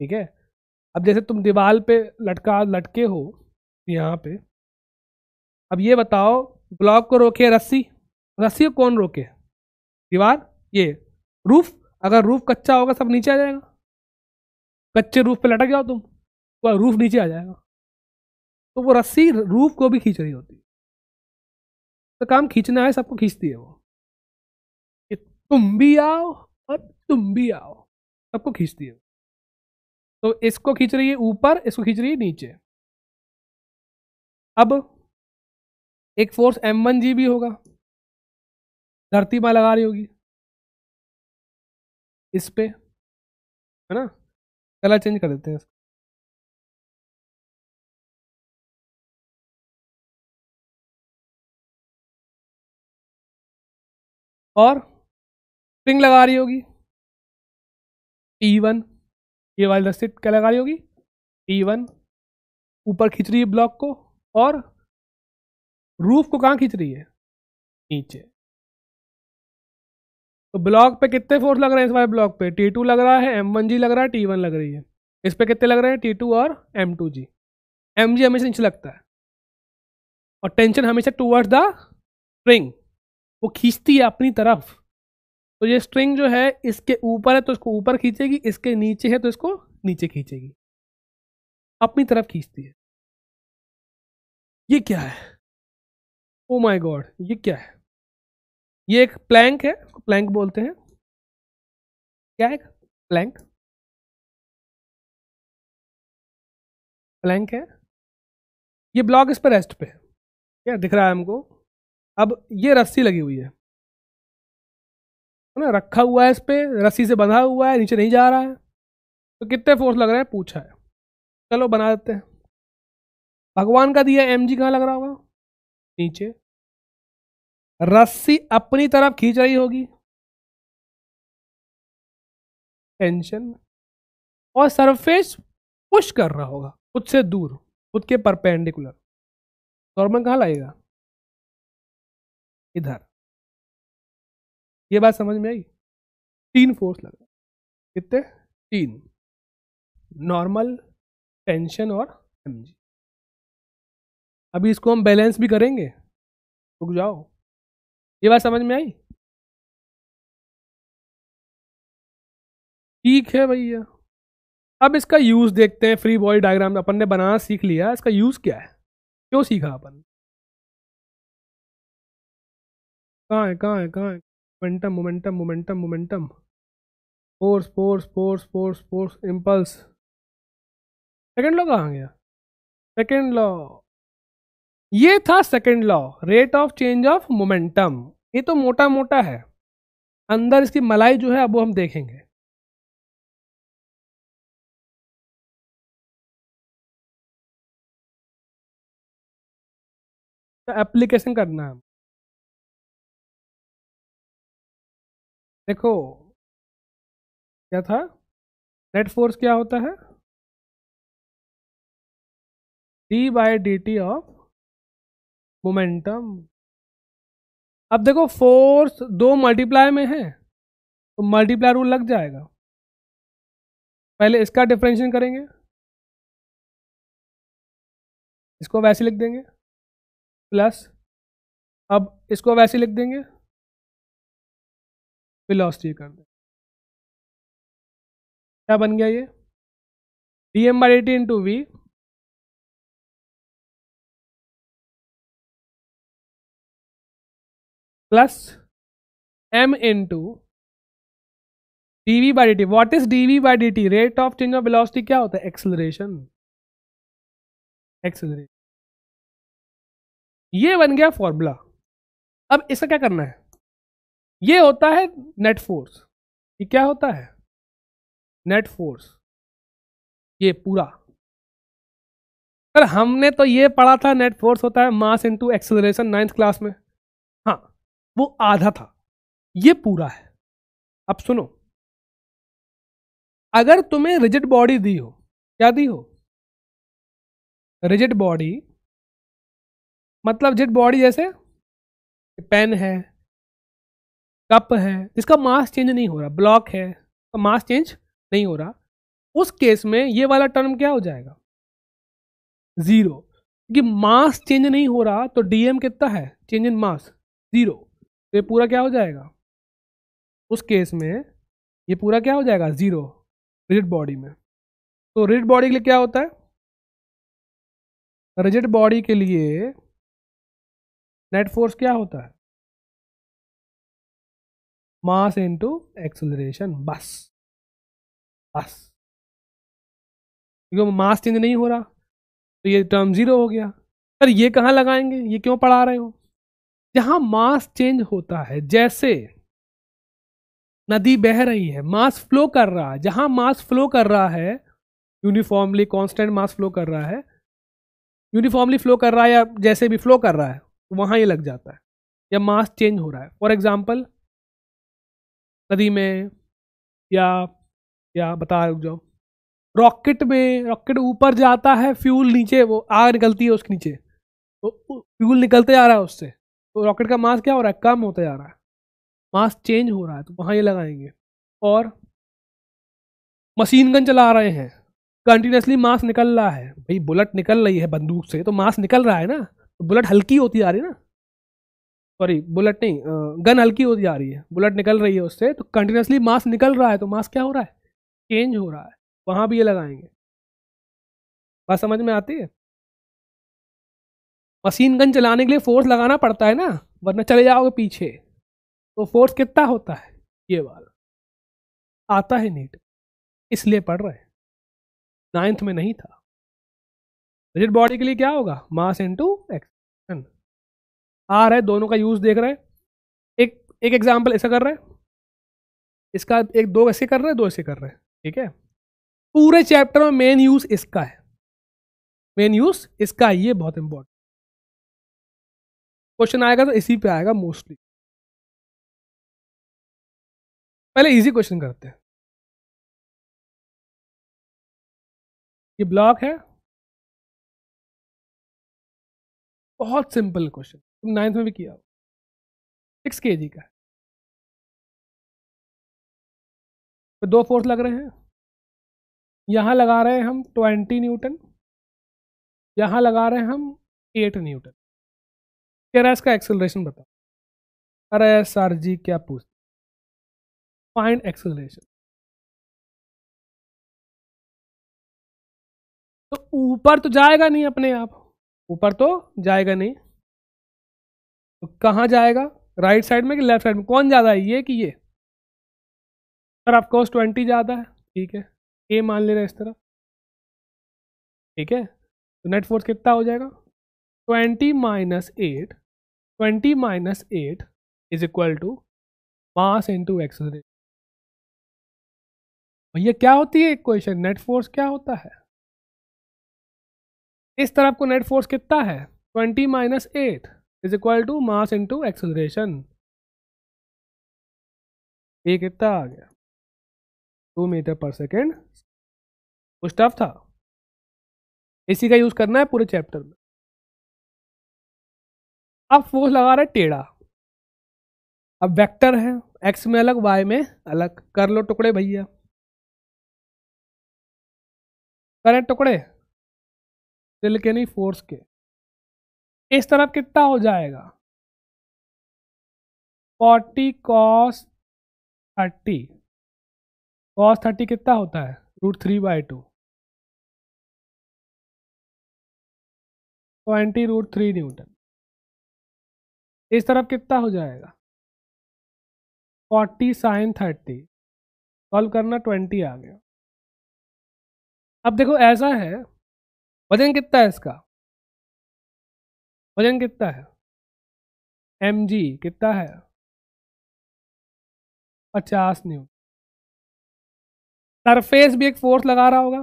ठीक है अब जैसे तुम दीवार पे लटका लटके हो यहाँ पे अब ये बताओ ब्लॉक को रोके रस्सी रस्सी को कौन रोके दीवार ये रूफ अगर रूफ कच्चा होगा सब नीचे आ जाएगा कच्चे रूफ पे लटक जाओ तुम तो रूफ नीचे आ जाएगा तो वो रस्सी रूफ को भी खींच रही होती है तो काम खींचना है सबको खींचती है वो कि तुम भी आओ और तुम भी आओ सबको खींचती है तो इसको खींच रही है ऊपर इसको खींच रही है नीचे अब एक फोर्स एम वन जी भी होगा धरती में लगा रही होगी इस पे है ना कलर चेंज कर देते हैं और स्प्रिंग लगा रही होगी ई वन ये वाली रस्सी क्या लगा रही होगी टी वन ऊपर खींच रही है ब्लॉक को और रूफ को कहाँ खींच रही है नीचे तो ब्लॉक पे कितने फोर्स लग रहे हैं इस वाले ब्लॉक पे टी टू लग रहा है एम वन जी लग रहा है टी वन लग रही है इस पे कितने लग रहे हैं टी टू और M two G M G हमेशा नीचे लगता है और टेंशन हमेशा टूवर्ड्स द स्प्रिंग वो खींचती है अपनी तरफ तो ये स्ट्रिंग जो है इसके ऊपर है तो इसको ऊपर खींचेगी इसके नीचे है तो इसको नीचे खींचेगी अपनी तरफ खींचती है ये क्या है ओ माय गॉड ये क्या है ये एक प्लैंक है इसको प्लैंक बोलते हैं क्या है प्लैंक प्लैंक है ये ब्लॉक इस पर रेस्ट पे है क्या दिख रहा है हमको अब ये रस्सी लगी हुई है ना रखा हुआ है इस पर रस्सी से बंधा हुआ है नीचे नहीं जा रहा है तो कितने फोर्स लग रहे हैं पूछा है चलो बना देते हैं भगवान का दिया एम जी कहाँ लग रहा होगा नीचे रस्सी अपनी तरफ खींच रही होगी टेंशन और सरफेस पुश कर रहा होगा खुद से दूर खुद के परपेंडिकुलर नॉर्मल कहाँ लगेगा इधर ये बात समझ में आई तीन फोर्स लग रहा है कितने तीन नॉर्मल टेंशन और एम अभी इसको हम बैलेंस भी करेंगे रुक जाओ ये बात समझ में आई ठीक है भैया अब इसका यूज़ देखते हैं फ्री बॉडी डायग्राम अपन ने बनाना सीख लिया इसका यूज़ क्या है क्यों सीखा अपन कहाँ है कहाँ है कहाँ है momentum momentum momentum momentum force force force force force impulse second law कहाँ गया सेकेंड लॉ ये था second law rate of change of momentum ये तो मोटा मोटा है अंदर इसकी मलाई जो है अब वो हम देखेंगे एप्लीकेशन तो करना है देखो क्या था नेट फोर्स क्या होता है D by D T of momentum अब देखो फोर्स दो मल्टीप्लाई में है तो मल्टीप्लाई रूल लग जाएगा पहले इसका डिफ्रेंशिएशन करेंगे इसको वैसे लिख देंगे प्लस अब इसको वैसे लिख देंगे वेलोसिटी ये कर दें क्या बन गया ये D M by T into V plus M into D V by D T what is D V by D T rate of change of velocity क्या होता है एक्सलरेशन एक्सलरेशन ये बन गया फॉर्मूला अब इसका क्या करना है ये होता है नेट फोर्स ये क्या होता है नेट फोर्स ये पूरा सर हमने तो ये पढ़ा था नेट फोर्स होता है mass into acceleration ninth class में हाँ वो आधा था ये पूरा है अब सुनो अगर तुम्हें रिजिड बॉडी दी हो क्या दी हो रिजिड बॉडी मतलब जिड बॉडी जैसे पेन है कप है जिसका मास चेंज नहीं हो रहा ब्लॉक है तो मास चेंज नहीं हो रहा उस केस में ये वाला टर्म क्या हो जाएगा ज़ीरो क्योंकि मास चेंज नहीं हो रहा तो डीएम कितना है चेंज इन मास ज़ीरो तो ये पूरा क्या हो जाएगा उस केस में ये पूरा क्या हो जाएगा ज़ीरो रिजिड बॉडी में तो रिजिड बॉडी के लिए क्या होता है रिजिड बॉडी के लिए नेट फोर्स क्या होता है मास इनटू एक्सलेशन बस बस क्योंकि मास चेंज नहीं हो रहा तो ये टर्म जीरो हो गया सर ये कहाँ लगाएंगे ये क्यों पढ़ा रहे हो जहाँ मास चेंज होता है जैसे नदी बह रही है मास फ्लो कर रहा है जहाँ मास फ्लो कर रहा है यूनिफॉर्मली कांस्टेंट मास फ्लो कर रहा है यूनिफॉर्मली फ्लो कर रहा है या जैसे भी फ्लो कर रहा है तो वहाँ ये लग जाता है या मास चेंज हो रहा है फॉर एग्जाम्पल नदी में या या बता रुक जाओ रॉकेट में रॉकेट ऊपर जाता है फ्यूल नीचे वो आग निकलती है उसके नीचे तो फ्यूल निकलते जा रहा है उससे तो रॉकेट का मास क्या हो रहा है कम होता जा रहा है मास चेंज हो रहा है तो वहाँ ये लगाएंगे और मशीन गन चला रहे हैं कंटिन्यूसली मास निकल रहा है भाई बुलेट निकल रही है बंदूक से तो मास निकल रहा है ना तो बुलेट हल्की होती जा रही है ना सॉरी बुलेट नहीं गन हल्की होती जा रही है बुलेट निकल रही है उससे तो कंटिन्यूसली मास निकल रहा है तो मास क्या हो रहा है चेंज हो रहा है वहाँ भी ये लगाएंगे बात समझ में आती है मशीन गन चलाने के लिए फोर्स लगाना पड़ता है ना वरना चले जाओगे पीछे तो फोर्स कितना होता है ये वाला आता है नीट इसलिए पढ़ रहे नाइन्थ में नहीं था रिजिड बॉडी के लिए क्या होगा मास इंटू एक्स आ रहा है दोनों का यूज़ देख रहे हैं एक एक एग्जाम्पल ऐसा कर रहा है इसका एक दो ऐसे कर रहे हैं दो ऐसे कर रहे हैं ठीक है पूरे चैप्टर में मेन यूज़ इसका है मेन यूज़ इसका ये बहुत इंपॉर्टेंट क्वेश्चन आएगा तो इसी पे आएगा मोस्टली पहले इजी क्वेश्चन करते हैं ये ब्लॉक है बहुत सिंपल क्वेश्चन तुम नाइन्थ में भी किया हो सिक्स के जी का है तो दो फोर्स लग रहे हैं यहाँ लगा रहे हैं हम ट्वेंटी न्यूटन यहाँ लगा रहे हैं हम एट न्यूटन तेरा इसका एक्सेलरेशन बताओ अरे सर जी क्या पूछ फाइंड एक्सेलरेशन तो ऊपर तो जाएगा नहीं अपने आप ऊपर तो जाएगा नहीं तो कहाँ जाएगा राइट साइड में कि लेफ्ट साइड में कौन ज़्यादा है ये कि ये सर ऑफकोर्स ट्वेंटी ज़्यादा है ठीक है ए मान ले रहे इस तरह ठीक है तो नेट फोर्स कितना हो जाएगा twenty minus eight twenty minus eight is equal to mass into acceleration भैया क्या होती है क्वेश्चन नेट फोर्स क्या होता है इस तरफ को नेट फोर्स कितना है twenty minus eight is equal to mass into acceleration ये कितना आ गया टू मीटर पर सेकेंड कुछ टफ था इसी का यूज़ करना है पूरे चैप्टर में अब फोर्स लगा रहा है टेढ़ा अब वेक्टर है एक्स में अलग वाई में अलग कर लो टुकड़े भैया करें टुकड़े दिल के नहीं फोर्स के इस तरफ कितना हो जाएगा forty cos thirty cos thirty कितना होता है root three by two twenty root three newton इस तरफ कितना हो जाएगा फोर्टी साइन थर्टी सॉल्व करना ट्वेंटी आ गया अब देखो ऐसा है वजन कितना है इसका वजन कितना है एम जी कितना है पचास न्यूटन सरफेस भी एक फोर्स लगा रहा होगा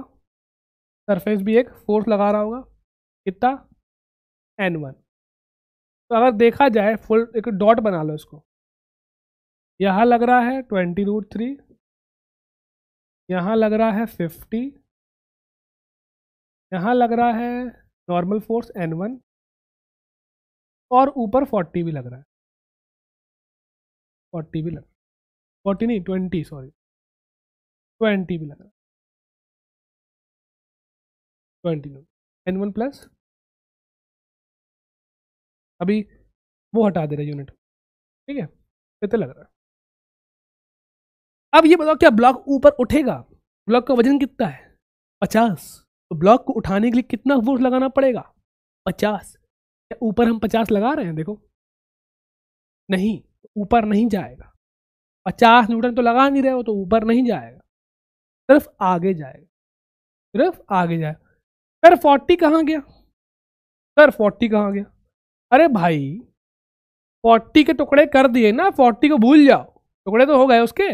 सरफेस भी एक फोर्स लगा रहा होगा कितना एन वन तो अगर देखा जाए फुल एक डॉट बना लो इसको यहाँ लग रहा है ट्वेंटी रूट थ्री यहाँ लग रहा है फिफ्टी यहाँ लग रहा है नॉर्मल फोर्स एन वन और ऊपर फोर्टी भी लग रहा है फोर्टी भी लग रहा है फोर्टी नहीं ट्वेंटी सॉरी ट्वेंटी भी लग रहा है ट्वेंटी वन प्लस अभी वो हटा दे रहा है यूनिट ठीक है कितने लग रहा है अब ये बताओ क्या ब्लॉक ऊपर उठेगा ब्लॉक का वजन कितना है पचास तो ब्लॉक को उठाने के लिए कितना फोर्स लगाना पड़ेगा पचास ऊपर हम पचास लगा रहे हैं देखो नहीं ऊपर नहीं जाएगा पचास न्यूटन तो लगा नहीं रहे हो तो ऊपर नहीं जाएगा सिर्फ आगे जाएगा सिर्फ आगे जाएगा सर फोर्टी कहाँ गया सर फोर्टी कहाँ गया अरे भाई फोर्टी के टुकड़े कर दिए ना फोर्टी को भूल जाओ टुकड़े तो हो गए उसके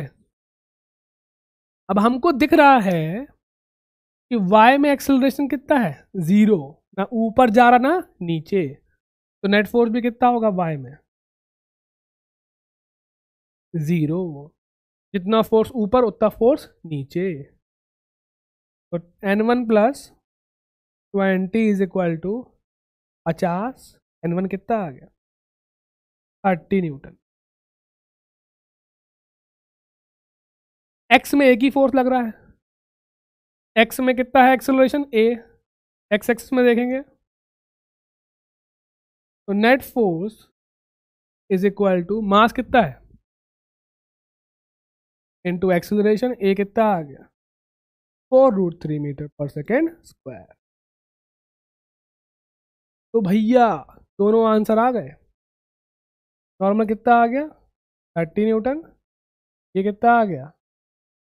अब हमको दिख रहा है कि y में एक्सेलरेशन कितना है जीरो ना ऊपर जा रहा ना नीचे तो नेट फोर्स भी कितना होगा वाई में ज़ीरो जितना फोर्स ऊपर उतना फोर्स नीचे तो N one plus twenty is equal to पचास एन वन कितना आ गया थर्टी न्यूटन एक्स में एक ही फोर्स लग रहा है एक्स में कितना है एक्सेलरेशन ए एक्स एक्स में देखेंगे तो net force is equal to mass कितना है इनटू एक्सेलरेशन ए कितना आ गया four root three metre per second square तो भैया दोनों आंसर आ गए नॉर्मल कितना आ गया थर्टी न्यूटन ये कितना आ गया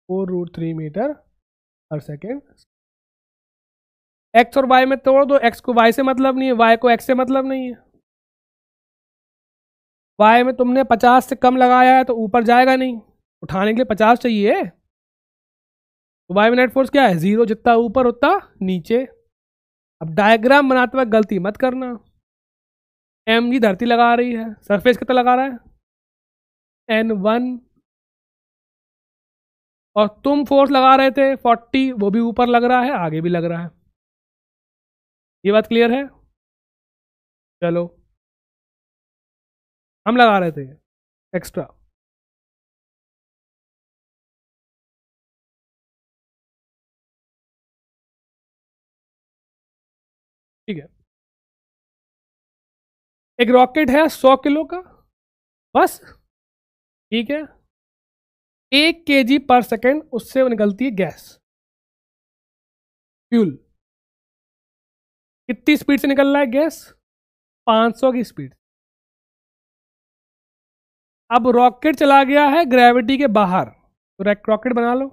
four root three metre per second X और वाई में तोड़ दो एक्स को वाई से मतलब नहीं है वाई को एक्स से मतलब नहीं है वाई में तुमने पचास से कम लगाया है तो ऊपर जाएगा नहीं उठाने के लिए पचास चाहिए तो वाई में नेट फोर्स क्या है जीरो जितना ऊपर उतना नीचे अब डायग्राम बनाते वक्त गलती मत करना एम जी धरती लगा रही है सरफेस कितना लगा रहा है एन वन और तुम फोर्स लगा रहे थे फोर्टी वो भी ऊपर लग रहा है आगे भी लग रहा है ये बात क्लियर है चलो हम लगा रहे थे एक्स्ट्रा ठीक है एक रॉकेट है सौ किलो का बस ठीक है एक के जी पर सेकेंड उससे निकलती है गैस फ्यूल कितनी स्पीड से निकल रहा है गैस 500 की स्पीड अब रॉकेट चला गया है ग्रेविटी के बाहर तो रॉकेट बना लो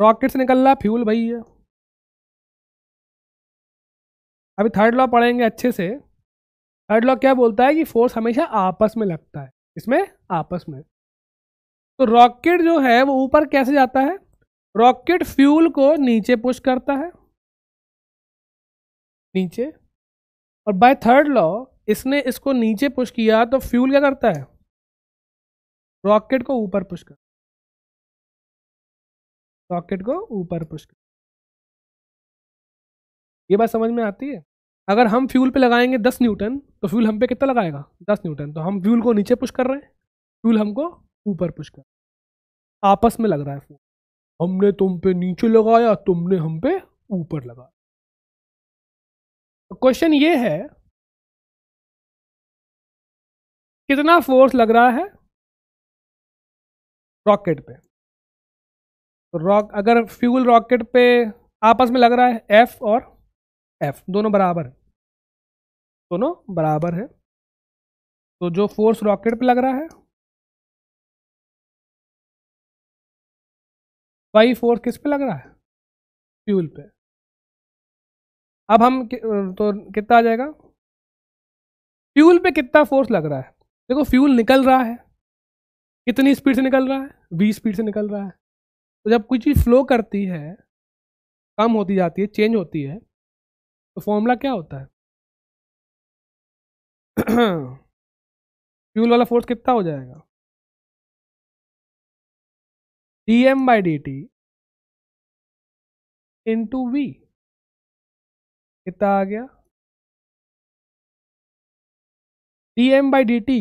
रॉकेट से निकल रहा फ्यूल भाई है अभी थर्ड लॉ पढ़ेंगे अच्छे से थर्ड लॉ क्या बोलता है कि फोर्स हमेशा आपस में लगता है इसमें आपस में तो रॉकेट जो है वो ऊपर कैसे जाता है रॉकेट फ्यूल को नीचे पुश करता है नीचे और बाय थर्ड लॉ इसने इसको नीचे पुश किया तो फ्यूल क्या करता है रॉकेट को ऊपर पुश कर रॉकेट को ऊपर पुश कर ये बात समझ में आती है अगर हम फ्यूल पे लगाएंगे दस न्यूटन तो फ्यूल हम पे कितना लगाएगा दस न्यूटन तो हम फ्यूल को नीचे पुश कर रहे हैं फ्यूल हमको ऊपर पुश कर आपस में लग रहा है फ्यूल हमने तुम पे नीचे लगाया तुमने हम पे ऊपर लगाया तो क्वेश्चन ये है कितना फोर्स लग रहा है रॉकेट पे तो रॉक अगर फ्यूल रॉकेट पे आपस में लग रहा है एफ और एफ दोनों बराबर है दोनों बराबर है तो जो फोर्स रॉकेट पे लग रहा है वही फोर्स किस पे लग रहा है फ्यूल पे अब हम कि, तो कितना आ जाएगा फ्यूल पे कितना फोर्स लग रहा है देखो फ्यूल निकल रहा है कितनी स्पीड से निकल रहा है बीस स्पीड से निकल रहा है तो जब कोई चीज़ फ्लो करती है कम होती जाती है चेंज होती है तो फॉर्मूला क्या होता है फ्यूल वाला फोर्स कितना हो जाएगा D M by D T into V कितना आ गया D M by D T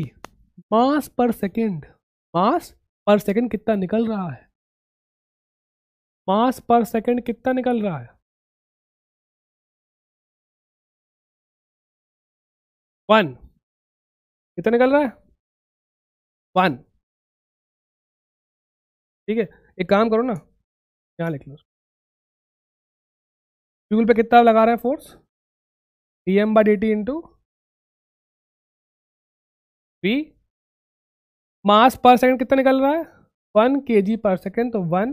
mass per second mass per second कितना निकल रहा है मास पर सेकेंड कितना निकल रहा है वन कितना निकल रहा है वन ठीक है एक काम करो ना यहाँ लिख लो फ्यूल पे कितना लगा रहा है force D M by D T into V mass per second कितना निकल रहा है वन के जी पर सेकेंड तो वन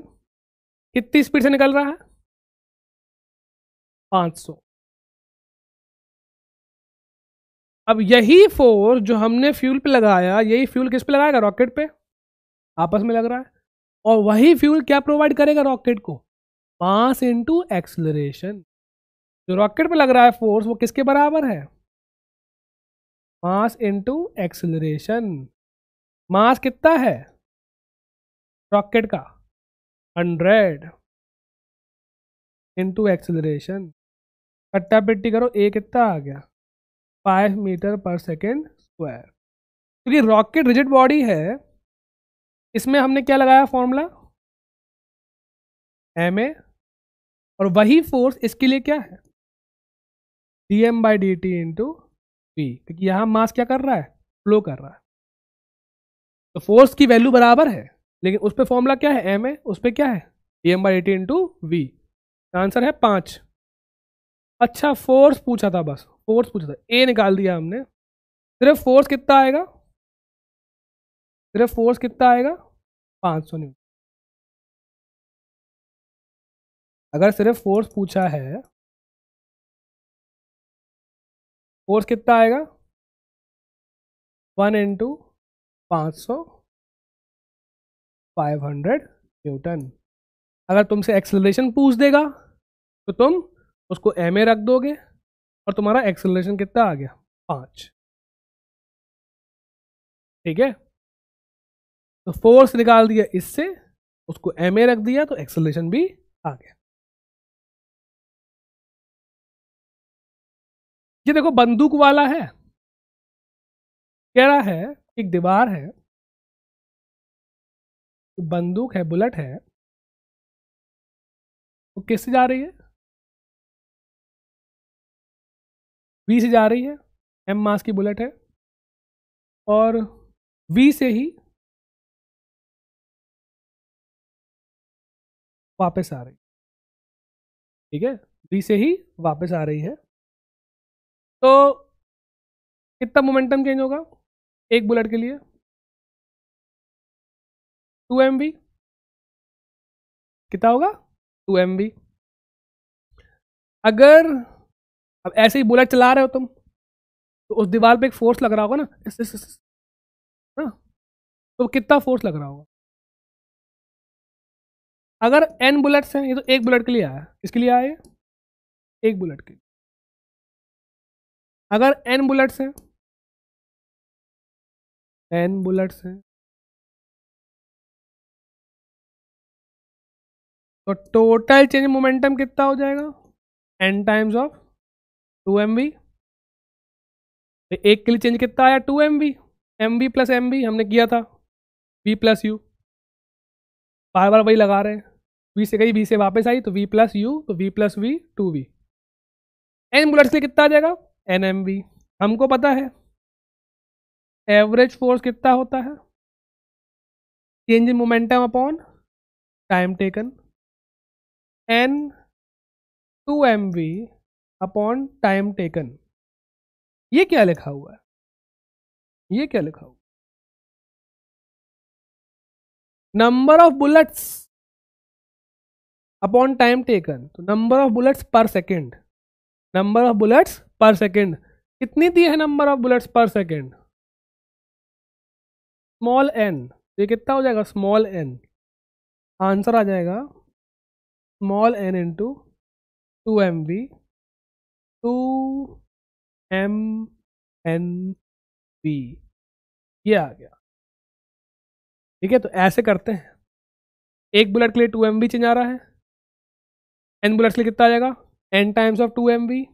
कितनी स्पीड से निकल रहा है पाँच सौ अब यही फोर्स जो हमने फ्यूल पे लगाया यही फ्यूल किस पे लगाएगा रॉकेट पे आपस में लग रहा है और वही फ्यूल क्या प्रोवाइड करेगा रॉकेट को मास इनटू एक्सलरेशन जो रॉकेट पे लग रहा है फोर्स वो किसके बराबर है मास इंटू एक्सलरेशन मास कितना है रॉकेट का हंड्रेड इंटू एक्सलरेशन कट्टा पिट्टी करो ए कितना आ गया five metre per second square क्योंकि रॉकेट रिजिड बॉडी है इसमें हमने क्या लगाया फॉर्मूला एम ए और वही फोर्स इसके लिए क्या है D M by D T into P क्योंकि यहां मास क्या कर रहा है फ्लो कर रहा है तो फोर्स की वैल्यू बराबर है लेकिन उस पर फॉर्मूला क्या है एम है उस पर क्या है D M by A T into V answer है पांच अच्छा फोर्स पूछा था बस फोर्स पूछा था ए निकाल दिया हमने सिर्फ फोर्स कितना आएगा सिर्फ फोर्स कितना आएगा पांच सौ न्यूटन अगर सिर्फ फोर्स पूछा है फोर्स कितना आएगा वन इंटू पाँच सौ फाइव हंड्रेड न्यूटन अगर तुमसे एक्सेलरेशन पूछ देगा तो तुम उसको एम ए रख दोगे और तुम्हारा एक्सेलरेशन कितना आ गया पाँच ठीक है तो फोर्स निकाल दिया इससे उसको एम ए रख दिया तो एक्सेलरेशन भी आ गया ये देखो बंदूक वाला है कह रहा है एक दीवार है तो बंदूक है बुलेट है वो तो किससे जा रही है वी से जा रही है एम मास की बुलेट है और वी से ही वापस आ रही ठीक है वी से ही वापस आ रही है तो कितना मोमेंटम चेंज होगा एक बुलेट के लिए टू एम बी कितना होगा टू एम बी अगर अब ऐसे ही बुलेट चला रहे हो तुम तो उस दीवार पे एक फोर्स लग रहा होगा ना इस इस, इस ना तो कितना फोर्स लग रहा होगा अगर एन बुलेट्स हैं ये तो एक बुलेट के लिए आया किसके लिए आया एक बुलेट के लिए अगर एन बुलेट्स हैं एन बुलेट्स हैं तो टोटल चेंज मोमेंटम कितना हो जाएगा N times of two M V एक के लिए चेंज कितना आया two M V M V plus M V हमने किया था वी प्लस यू बार बार वही लगा रहे हैं वी से गई वी से वापस आई तो वी प्लस यू तो V plus V two V N bullets के लिए कितना आ जाएगा एन एम वी हमको पता है एवरेज फोर्स कितना होता है change in momentum upon time taken n two M v upon time taken ये क्या लिखा हुआ है ये क्या लिखा हुआ number of bullets upon time taken तो number of bullets per second number of bullets per second कितनी दी है number of bullets per second small n ये कितना हो जाएगा स्मॉल एन आंसर आ जाएगा small n into two M v two M N v ये आ गया ठीक है तो ऐसे करते हैं एक बुलेट के लिए टू एम बी चेंज आ रहा है एन बुलेट्स के लिए कितना आ जाएगा N times of two M v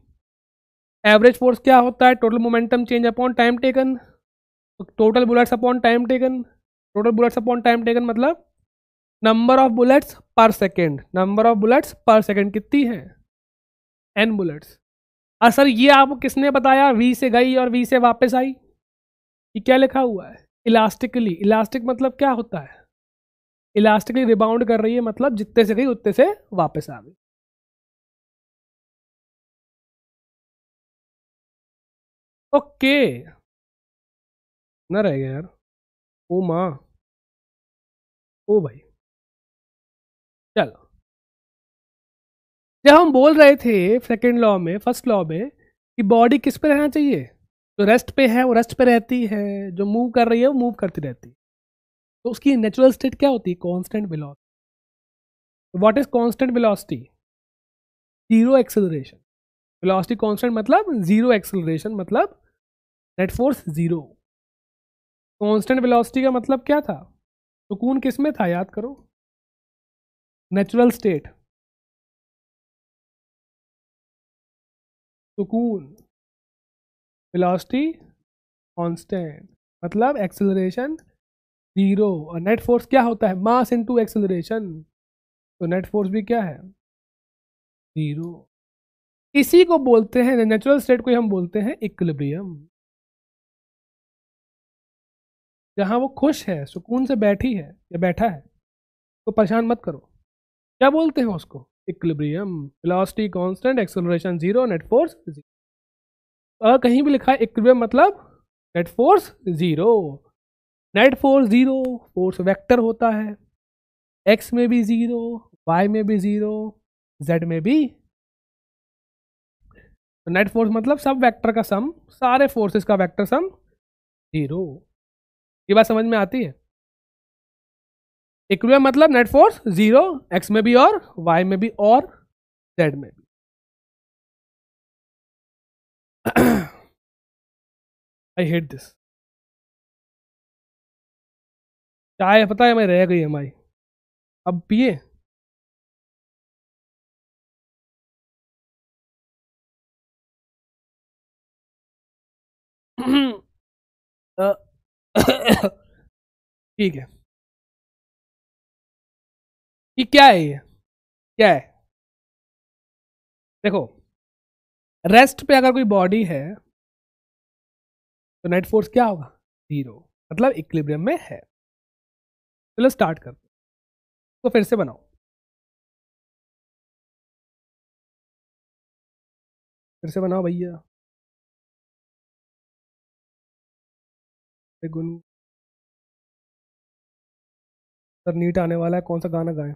average force क्या होता है total momentum change upon time taken total bullets upon time taken total bullets upon time taken मतलब number of bullets per second number of bullets per second कितनी है n bullets और sir ये आपको किसने बताया वी से गई और वी से वापस आई ये क्या लिखा हुआ है इलास्टिकली इलास्टिक मतलब क्या होता है इलास्टिकली रिबाउंड कर रही है मतलब जितने से गई उतने से वापस आ गई ओके ना रह गया यार ओ माँ ओ भाई चलो जब हम बोल रहे थे सेकेंड लॉ में फर्स्ट लॉ में कि बॉडी किस पे रहना चाहिए जो रेस्ट पे है वो रेस्ट पे रहती है जो मूव कर रही है वो मूव करती रहती है तो उसकी नेचुरल स्टेट क्या होती है constant velocity what is constant velocity zero acceleration velocity constant मतलब जीरो एक्सेलरेशन मतलब net force zero constant velocity का मतलब क्या था सुकून किस में था याद करो नेचुरल स्टेट सुकून वेलोसिटी कांस्टेंट मतलब एक्सेलरेशन जीरो और नेट फोर्स क्या होता है मास इनटू एक्सेलरेशन तो नेट फोर्स भी क्या है जीरो इसी को बोलते हैं नेचुरल स्टेट को हम बोलते हैं इक्विलिब्रियम जहाँ वो खुश है सुकून से बैठी है या बैठा है तो परेशान मत करो क्या बोलते हैं उसको equilibrium velocity constant acceleration zero net force zero कहीं भी लिखा है इक्लिब्रियम मतलब net force zero net force zero force vector होता है एक्स में भी जीरो वाई में भी जीरो जेड में भी तो नेट फोर्स मतलब सब वेक्टर का सम सारे फोर्सेस का वेक्टर सम जीरो ये बात समझ में आती है इक्विलिब्रियम मतलब नेट फोर्स जीरो एक्स में भी और वाई में भी और जेड में भी आई हेट दिस चाय पता है मैं रह गई हमारी अब पिए uh, ठीक है ये क्या है ये क्या है देखो रेस्ट पे अगर कोई बॉडी है तो नेट फोर्स क्या होगा जीरो मतलब इक्विलिब्रियम में है चलो तो स्टार्ट करते तो फिर से बनाओ फिर से बनाओ भैया गुन सर नीट आने वाला है कौन सा गाना गाएं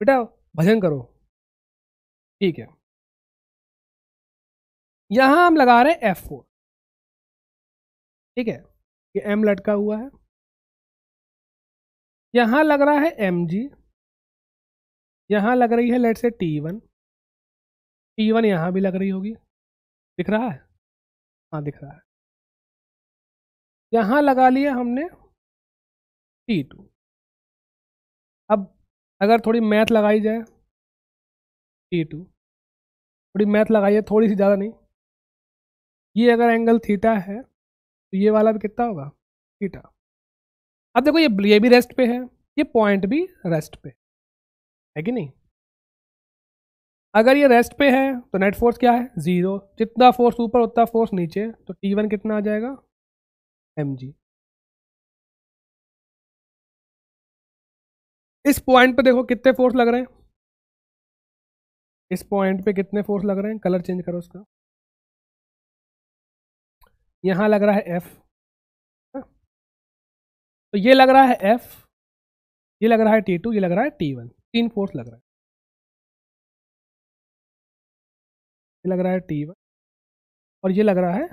बेटा भजन करो ठीक है यहां हम लगा रहे हैं एफ फोर ठीक है ये एम लटका हुआ है यहां लग रहा है एम जी यहां लग रही है लेट से टी वन टी वन यहां भी लग रही होगी दिख रहा है हाँ दिख रहा है यहाँ लगा लिया हमने टी टू अब अगर थोड़ी मैथ लगाई जाए टी टू थोड़ी मैथ लगाइए थोड़ी सी ज़्यादा नहीं ये अगर एंगल थीटा है तो ये वाला भी कितना होगा थीटा अब देखो ये ये भी रेस्ट पे है ये पॉइंट भी रेस्ट पे है कि नहीं अगर ये रेस्ट पे है तो नेट फोर्स क्या है ज़ीरो जितना फोर्स ऊपर उतना फोर्स नीचे तो टी वन कितना आ जाएगा एम जी इस पॉइंट पे देखो कितने फोर्स लग रहे हैं इस पॉइंट पे कितने फोर्स लग रहे हैं कलर चेंज करो उसका यहाँ लग रहा है एफ हाँ। तो ये लग रहा है एफ ये लग रहा है टी टू ये लग रहा है टी वन तीन फोर्स लग रहा है ये लग रहा है टी वन और ये लग रहा है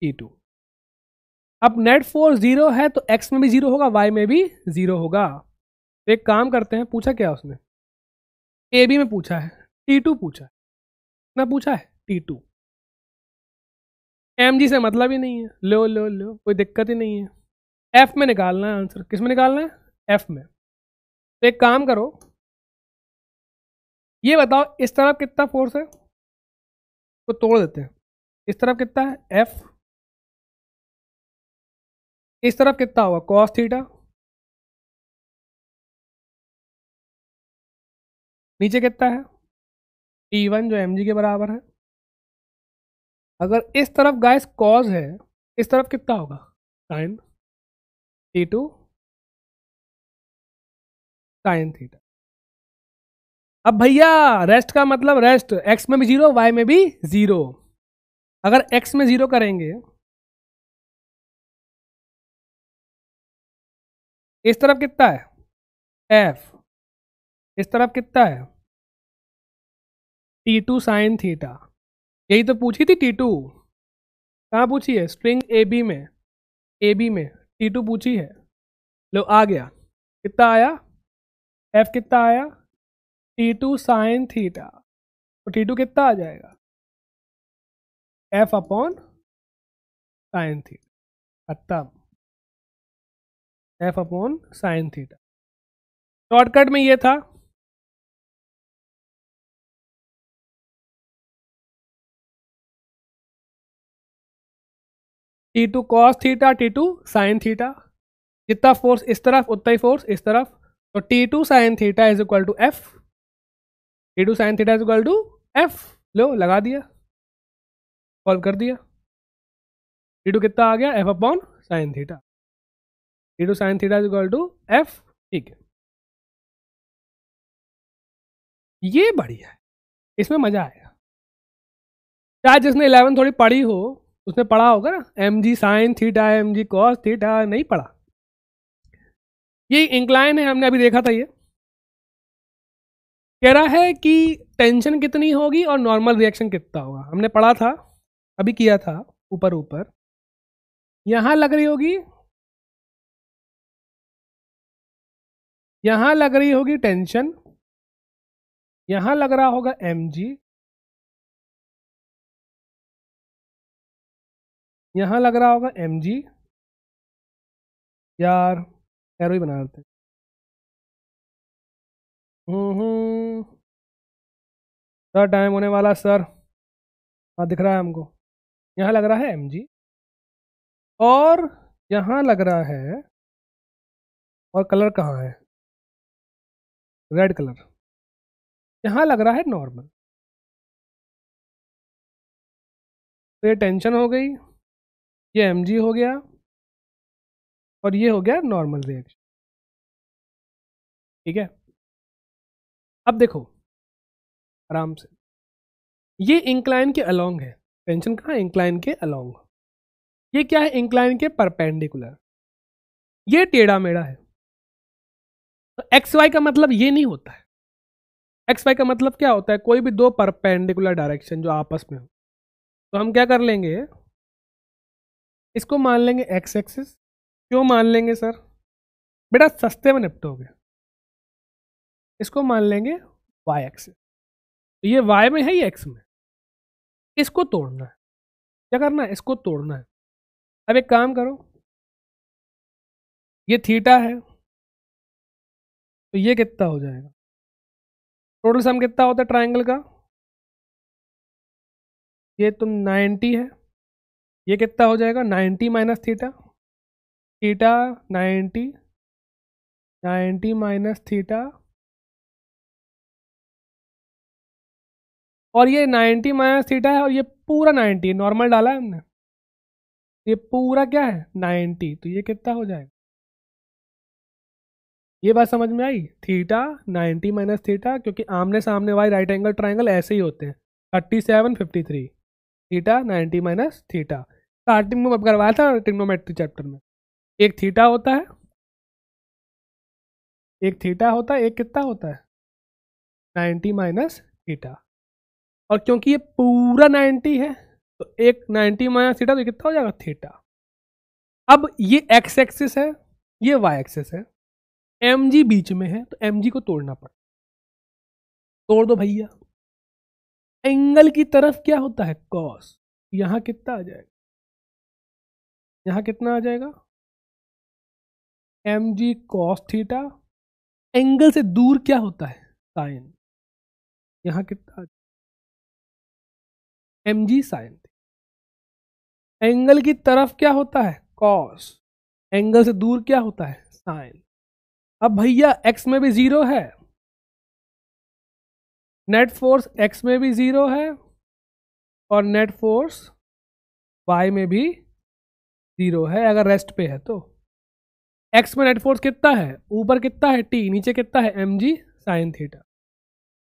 टी e टू अब नेट फोर्स जीरो है तो एक्स में भी जीरो होगा वाई में भी जीरो होगा तो एक काम करते हैं पूछा क्या उसने ए बी में पूछा है टी टू पूछा है ना पूछा है टी टू एम जी से मतलब ही नहीं है लो लो लो कोई दिक्कत ही नहीं है एफ में निकालना है आंसर किस में निकालना है एफ में तो एक काम करो ये बताओ इस तरफ कितना फोर्स है को तोड़ देते हैं इस तरफ कितना है एफ इस तरफ कितना होगा कॉस थीटा नीचे कितना है टी वन जो एम जी के बराबर है अगर इस तरफ गाइस कॉज है इस तरफ कितना होगा sine T two sine theta अब भैया रेस्ट का मतलब रेस्ट एक्स में भी जीरो वाई में भी जीरो अगर एक्स में जीरो करेंगे इस तरफ कितना है एफ इस तरफ कितना है टी टू साइन थीटा यही तो पूछी थी टी टू कहाँ पूछी है स्ट्रिंग ए बी में ए बी में टी टू पूछी है लो आ गया कितना आया एफ कितना आया टी टू साइन थीटा तो टी टू कितना आ जाएगा एफ अपॉन साइन थीटा खत्म F upon sine theta shortcut में ये था T two cos theta T two sine theta जितना फोर्स इस तरफ उतना ही फोर्स इस तरफ तो T two sine theta is equal to F A two sine theta equal to F लो लगा दिया सॉल्व कर दिया ए टू कितना आ गया F upon sine theta A two sine theta equal to F ठीक है ये बढ़िया है इसमें मज़ा आएगा चाहे जिसने इलेवन थोड़ी पढ़ी हो उसने पढ़ा होगा ना m g sine theta m g cos theta नहीं पढ़ा ये इंक्लाइन है हमने अभी देखा था ये कह रहा है कि टेंशन कितनी होगी और नॉर्मल रिएक्शन कितना होगा हमने पढ़ा था अभी किया था ऊपर ऊपर यहां लग रही होगी यहां लग रही होगी टेंशन यहां लग रहा होगा एम जी यहां लग रहा होगा एम जी यार एरो ही बना देते हैं सर टाइम होने वाला सर हाँ दिख रहा है हमको यहाँ लग रहा है एम जी और यहाँ लग रहा है और कलर कहाँ है रेड कलर यहाँ लग रहा है नॉर्मल तो ये टेंशन हो गई ये एम जी हो गया और ये हो गया नॉर्मल रिएक्शन ठीक है अब देखो आराम से ये इंक्लाइन के अलोंग है टेंशन कहा इंक्लाइन के अलोंग ये क्या है इंक्लाइन के परपेंडिकुलर ये टेढ़ा मेढ़ा है तो एक्स वाई का मतलब ये नहीं होता है एक्स वाई का मतलब क्या होता है कोई भी दो परपेंडिकुलर डायरेक्शन जो आपस में हो तो हम क्या कर लेंगे इसको मान लेंगे एक्स एक्सिस क्यों मान लेंगे सर बेटा सस्ते में निपटोगे इसको मान लेंगे वाई एक्स तो ये वाई में है ये एक्स में इसको तोड़ना है क्या करना है इसको तोड़ना है अब एक काम करो ये थीटा है तो ये कितना हो जाएगा टोटल सम कितना होता है ट्राइंगल का ये तुम तो 90 है ये कितना हो जाएगा 90 minus theta theta 90 90 minus theta और ये 90 माइनस थीटा है और ये पूरा 90 नॉर्मल डाला है हमने ये पूरा क्या है 90 तो ये कितना हो जाएगा ये बात समझ में आई थीटा 90 माइनस थीटा क्योंकि आमने सामने वाई राइट एंगल ट्राइंगल ऐसे ही होते हैं thirty seven fifty three theta ninety minus theta starting में करवाया था टिग्नोमेट्री चैप्टर में एक थीटा होता है एक थीटा होता है एक कितना होता है नाइन्टी माइनस थीटा और क्योंकि ये पूरा 90 है तो एक 90 माइनस थीटा तो कितना हो जाएगा थीटा अब ये एक्स एक्सिस है ये वाई एक्सिस है एम जी बीच में है तो एम जी को तोड़ना पड़ता तोड़ दो भैया एंगल की तरफ क्या होता है कॉस यहाँ कितना आ जाएगा यहाँ कितना आ जाएगा m g cos theta angle से दूर क्या होता है साइन यहाँ कितना आ m g sine theta angle की तरफ क्या होता है कॉस एंगल से दूर क्या होता है साइन अब भैया एक्स में भी जीरो है नेट फोर्स एक्स में भी जीरो है और नेट फोर्स वाई में भी जीरो है अगर रेस्ट पे है तो एक्स में नेट फोर्स कितना है ऊपर कितना है टी नीचे कितना है m g sine theta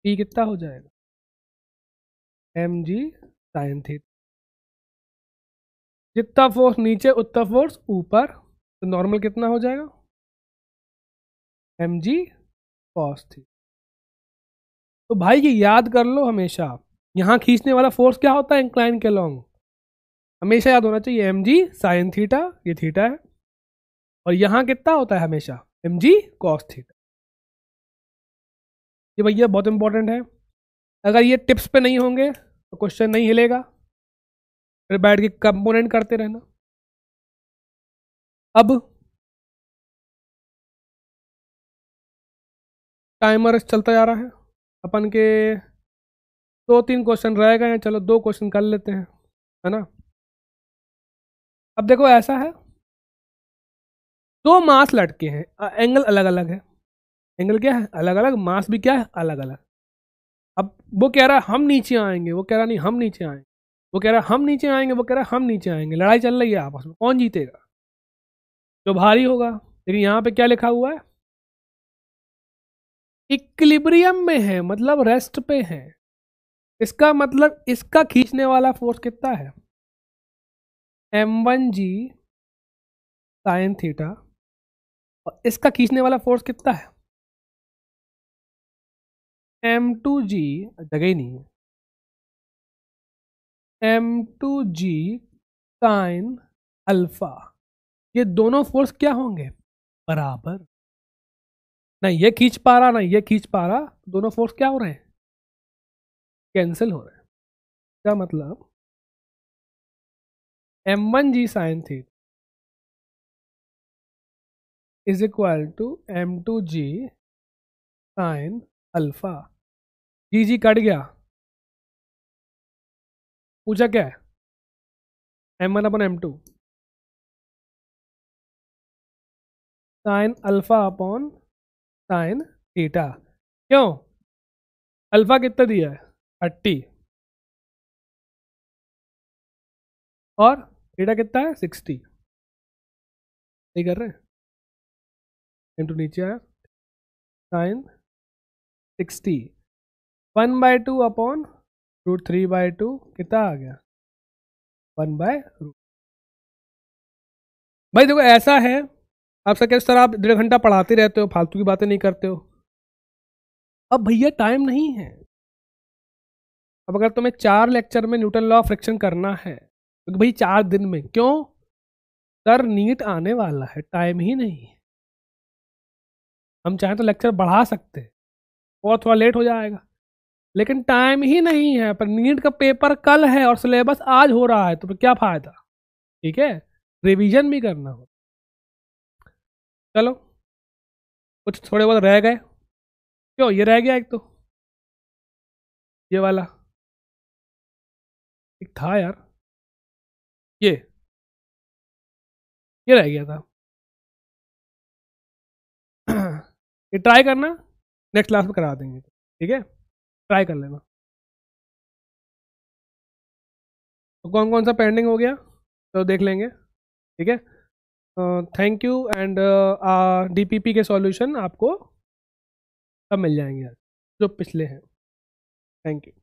T कितना हो जाएगा एम जी साइन थीट जितना फोर्स नीचे उतना फोर्स ऊपर तो नॉर्मल कितना हो जाएगा एम जी कॉस थी तो भाई ये याद कर लो हमेशा यहाँ खींचने वाला फोर्स क्या होता है इंक्लाइन के लॉन्ग हमेशा याद होना चाहिए एम जी साइन थीटा ये थीटा है और यहाँ कितना होता है हमेशा एम जी कॉस थीटा ये भैया बहुत इंपॉर्टेंट है अगर ये टिप्स पे नहीं होंगे तो क्वेश्चन नहीं हिलेगा फिर बैठ के कंपोनेंट करते रहना अब टाइमर चलता जा रहा है अपन के दो तीन क्वेश्चन रह गए हैं चलो दो क्वेश्चन कर लेते हैं है ना अब देखो ऐसा है दो मास लटके हैं एंगल अलग अलग है एंगल क्या है अलग अलग मास भी क्या है अलग अलग अब वो कह रहा है हम नीचे आएंगे वो कह रहा नहीं हम नीचे आएंगे वो कह रहा हम नीचे आएंगे वो कह रहा हम नीचे आएंगे लड़ाई चल रही है आपस में कौन जीतेगा जो भारी होगा लेकिन यहाँ पे क्या लिखा हुआ है इक्लिब्रियम में है मतलब रेस्ट पे है इसका मतलब इसका खींचने वाला फोर्स कितना है m one g sine theta और इसका खींचने वाला फोर्स कितना है एम टू जी जगह ही नहीं है m two g sine alpha ये दोनों फोर्स क्या होंगे बराबर ना ये खींच पा रहा ना ये खींच पा रहा दोनों फोर्स क्या हो रहे हैं कैंसिल हो रहे हैं क्या मतलब m one g sine theta is equal to m two g sine alpha g g cut गया पूछा क्या है m one upon m two sine alpha upon sine theta क्यों अल्फा कितना दिया है अट्टी और थीटा कितना है सिक्सटी नहीं कर रहे एम टू नीचे आया sine sixty one by two upon root three by two कितना आ गया वन बाय रूट भाई देखो ऐसा है आप सर सर आप डेढ़ घंटा पढ़ाते रहते हो फालतू की बातें नहीं करते हो अब भैया टाइम नहीं है अब अगर तुम्हें चार लेक्चर में न्यूटन लॉ ऑफ फ्रिक्शन करना है तो भाई चार दिन में क्यों सर नीट आने वाला है टाइम ही नहीं है हम चाहें तो लेक्चर बढ़ा सकते और थोड़ा लेट हो जाएगा लेकिन टाइम ही नहीं है पर नीट का पेपर कल है और सिलेबस आज हो रहा है तो फिर क्या फ़ायदा ठीक है रिवीजन भी करना हो चलो कुछ थोड़े बहुत रह गए क्यों ये रह गया एक तो ये वाला एक था यार ये ये रह गया था ये ट्राई करना नेक्स्ट क्लास में करा देंगे ठीक है ट्राई कर लेना तो कौन कौन सा पेंडिंग हो गया तो देख लेंगे ठीक है थैंक यू एंड डीपीपी के सॉल्यूशन आपको सब मिल जाएंगे जो पिछले हैं थैंक यू